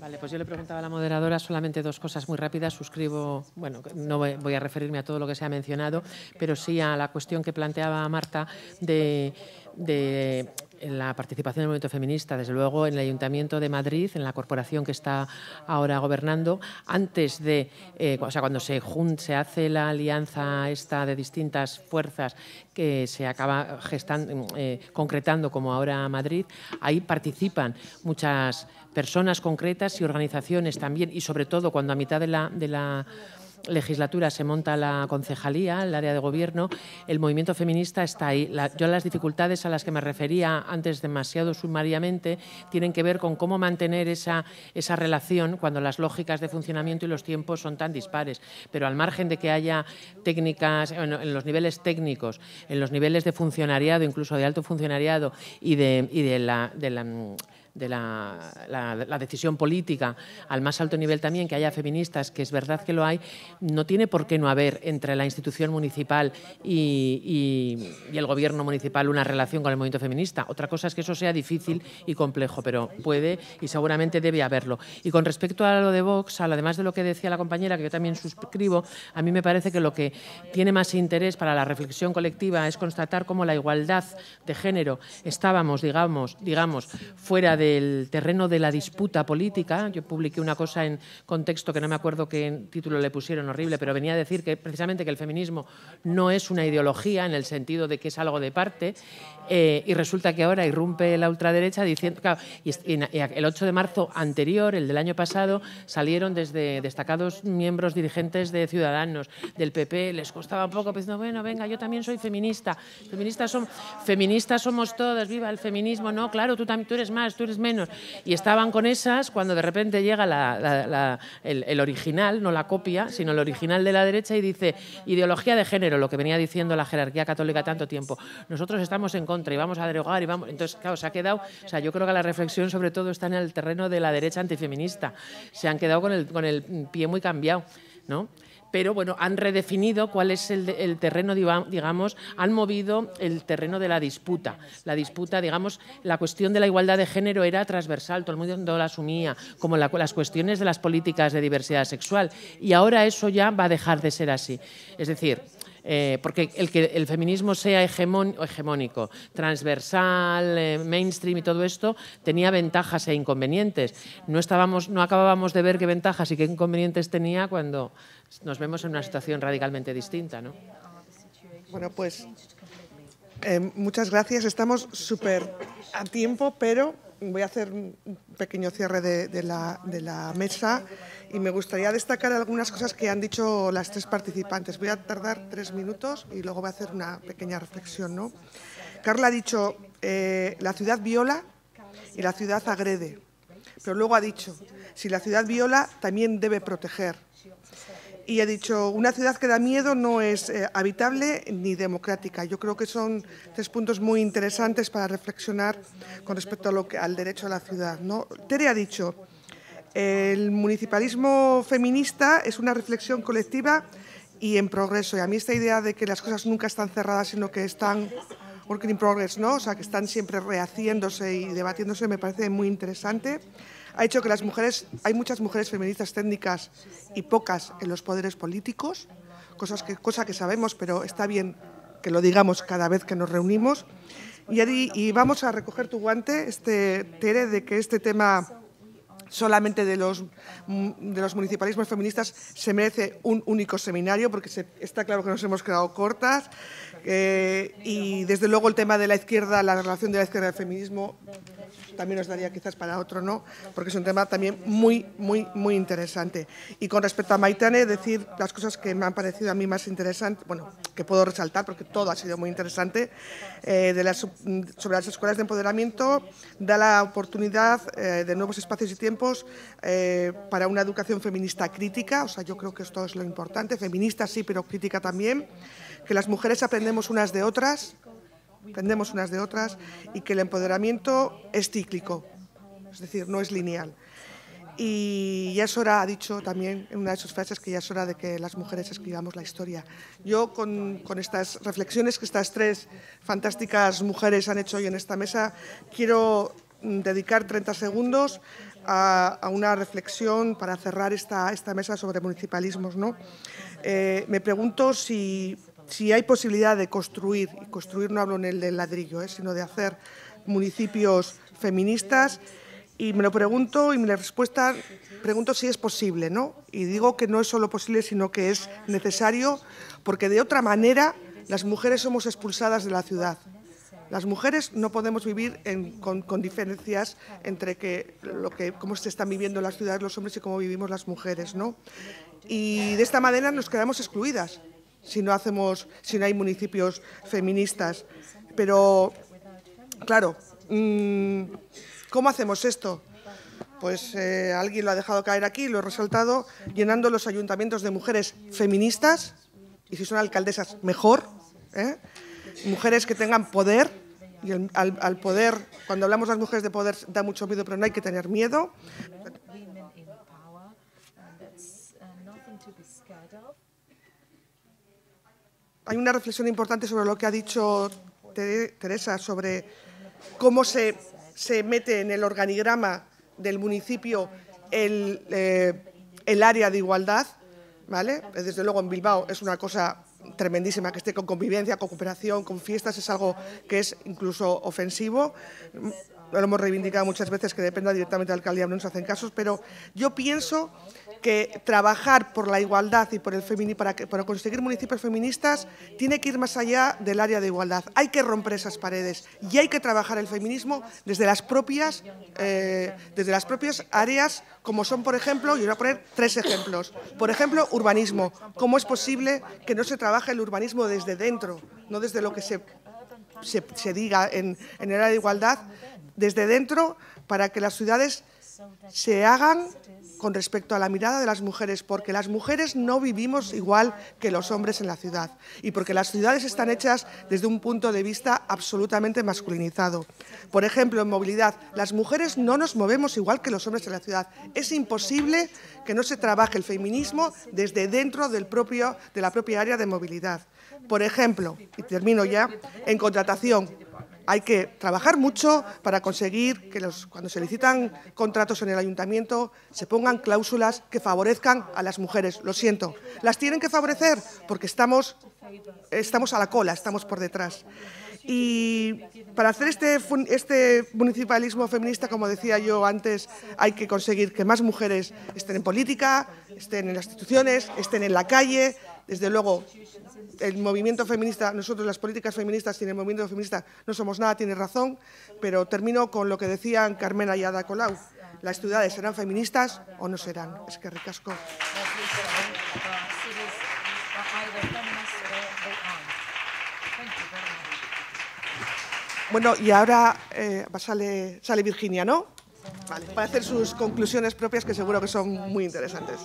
Vale, pues yo le preguntaba a la moderadora solamente dos cosas muy rápidas. Suscribo, bueno, no voy a referirme a todo lo que se ha mencionado, pero sí a la cuestión que planteaba Marta de en la participación del movimiento feminista, desde luego en el Ayuntamiento de Madrid, en la corporación que está ahora gobernando, antes de, eh, o sea, cuando se, se hace la alianza esta de distintas fuerzas que se acaba gestando eh, concretando como ahora Madrid, ahí participan muchas personas concretas y organizaciones también, y sobre todo cuando a mitad de la, de la legislatura se monta la concejalía, el área de gobierno, el movimiento feminista está ahí. yo las dificultades a las que me refería antes demasiado sumariamente tienen que ver con cómo mantener esa, esa relación cuando las lógicas de funcionamiento y los tiempos son tan dispares. Pero al margen de que haya técnicas, en, los niveles técnicos, en los niveles de funcionariado, incluso de alto funcionariado y de, y de la de la, decisión política al más alto nivel también, que haya feministas, que es verdad que lo hay, no tiene por qué no haber entre la institución municipal y, el gobierno municipal una relación con el movimiento feminista. Otra cosa es que eso sea difícil y complejo, pero puede y seguramente debe haberlo. Y con respecto a lo de Vox, además de lo que decía la compañera, que yo también suscribo, a mí me parece que lo que tiene más interés para la reflexión colectiva es constatar cómo la igualdad de género estábamos, digamos, digamos fuera de del terreno de la disputa política. Yo publiqué una cosa en contexto que no me acuerdo qué título le pusieron horrible, pero venía a decir que precisamente que el feminismo no es una ideología en el sentido de que es algo de parte eh, y resulta que ahora irrumpe la ultraderecha diciendo. el 8 de marzo anterior, el del año pasado, salieron desde destacados miembros dirigentes de Ciudadanos, del PP, les costaba un poco, pues, diciendo, bueno, venga, yo también soy feminista. Feministas, son, feministas somos todas, viva el feminismo, no, claro, tú, también, tú eres más, tú eres menos. Y estaban con esas cuando de repente llega el, el original, no la copia, sino el original de la derecha y dice, ideología de género, lo que venía diciendo la jerarquía católica tanto tiempo. Nosotros estamos en contra y vamos a derogar y vamos. Entonces, claro, se ha quedado. O sea, yo creo que la reflexión sobre todo está en el terreno de la derecha antifeminista. Se han quedado con el, con el pie muy cambiado, ¿no? pero bueno, han redefinido cuál es el, terreno, digamos, han movido el terreno de la disputa. La disputa, digamos, la cuestión de la igualdad de género era transversal, todo el mundo la asumía, como las cuestiones de las políticas de diversidad sexual, y ahora eso ya va a dejar de ser así. Es decir, eh, porque el que el feminismo sea hegemónico, transversal, eh, mainstream y todo esto, tenía ventajas e inconvenientes. No, estábamos, no acabábamos de ver qué ventajas y qué inconvenientes tenía cuando nos vemos en una situación radicalmente distinta. ¿no? Bueno, pues eh, muchas gracias. Estamos súper a tiempo, pero voy a hacer un pequeño cierre de, la, mesa y me gustaría destacar algunas cosas que han dicho las tres participantes. Voy a tardar tres minutos y luego voy a hacer una pequeña reflexión. ¿no? Carla ha dicho, eh, la ciudad viola y la ciudad agrede, pero luego ha dicho, si la ciudad viola, también debe proteger y ha dicho, una ciudad que da miedo no es eh, habitable ni democrática. Yo creo que son tres puntos muy interesantes para reflexionar con respecto a lo que, al derecho a la ciudad. ¿no? Tere ha dicho, el municipalismo feminista es una reflexión colectiva y en progreso. Y a mí esta idea de que las cosas nunca están cerradas, sino que están working in progress, ¿no? o sea, que están siempre rehaciéndose y debatiéndose, me parece muy interesante ha hecho que las mujeres, hay muchas mujeres feministas técnicas y pocas en los poderes políticos, cosas que, cosa que sabemos, pero está bien que lo digamos cada vez que nos reunimos. Y, vamos a recoger tu guante, este, Tere, de que este tema solamente de los, mm, de los municipalismos feministas se merece un único seminario, porque está claro que nos hemos quedado cortas. Eh, y desde luego el tema de la izquierda, la relación de la izquierda y el feminismo también nos daría quizás para otro, ¿no? Porque es un tema también muy, muy, muy interesante. Y con respecto a Maitane, decir las cosas que me han parecido a mí más interesantes, bueno, que puedo resaltar porque todo ha sido muy interesante, eh, sobre las escuelas de empoderamiento, da la oportunidad eh, de nuevos espacios y tiempos eh, para una educación feminista crítica, o sea, yo creo que esto es lo importante, feminista sí, pero crítica también, que las mujeres aprendemos unas de otras, dependemos unas de otras y que el empoderamiento es cíclico, es decir, no es lineal. Y ya es hora, ha dicho también en una de sus frases, que ya es hora de que las mujeres escribamos la historia. Yo con, estas reflexiones que estas tres fantásticas mujeres han hecho hoy en esta mesa, quiero dedicar 30 segundos a, una reflexión para cerrar esta, esta mesa sobre municipalismos. ¿no? Eh, me pregunto si si hay posibilidad de construir, y construir no hablo en el del ladrillo, eh, sino de hacer municipios feministas, y me lo pregunto y me respuesta pregunto si es posible, ¿no? Y digo que no es solo posible, sino que es necesario, porque de otra manera las mujeres somos expulsadas de la ciudad. Las mujeres no podemos vivir con, diferencias entre que, lo que, cómo se están viviendo las ciudades los hombres y cómo vivimos las mujeres, ¿no? Y de esta manera nos quedamos excluidas si no hacemos, si no hay municipios feministas. Pero, claro, mm, ¿cómo hacemos esto? Pues eh, alguien lo ha dejado caer aquí, lo he resaltado, llenando los ayuntamientos de mujeres feministas, y si son alcaldesas, mejor, ¿eh? mujeres que tengan poder, y al, al, poder, cuando hablamos de las mujeres de poder, da mucho miedo, pero no hay que tener miedo. hay una reflexión importante sobre lo que ha dicho Teresa, sobre cómo se, se mete en el organigrama del municipio el, eh, área de igualdad, ¿vale? Pues desde luego en Bilbao es una cosa tremendísima que esté con convivencia, con cooperación, con fiestas, es algo que es incluso ofensivo. Lo hemos reivindicado muchas veces que dependa directamente de la alcaldía, no nos hacen casos, pero yo pienso que trabajar por la igualdad y por el para, conseguir municipios feministas tiene que ir más allá del área de igualdad. Hay que romper esas paredes y hay que trabajar el feminismo desde las propias, eh, desde las propias áreas, como son, por ejemplo, y voy a poner tres ejemplos. Por ejemplo, urbanismo. ¿Cómo es posible que no se trabaje el urbanismo desde dentro, no desde lo que se, se, se diga en, en el área de igualdad, desde dentro para que las ciudades se hagan con respecto a la mirada de las mujeres, porque las mujeres no vivimos igual que los hombres en la ciudad y porque las ciudades están hechas desde un punto de vista absolutamente masculinizado. Por ejemplo, en movilidad, las mujeres no nos movemos igual que los hombres en la ciudad. Es imposible que no se trabaje el feminismo desde dentro del propio, de la propia área de movilidad. Por ejemplo, y termino ya, en contratación, hay que trabajar mucho para conseguir que los, cuando se licitan contratos en el ayuntamiento se pongan cláusulas que favorezcan a las mujeres. Lo siento, las tienen que favorecer porque estamos, estamos a la cola, estamos por detrás. Y para hacer este, este municipalismo feminista, como decía yo antes, hay que conseguir que más mujeres estén en política, estén en las instituciones, estén en la calle, desde luego, el movimiento feminista, nosotros las políticas feministas sin el movimiento feminista no somos nada, tiene razón, pero termino con lo que decían Carmen y Colau. Las ciudades serán feministas o no serán. Es que ricasco. Bueno, y ahora eh, sale, sale Virginia, ¿no? Vale, para hacer sus conclusiones propias que seguro que son muy interesantes.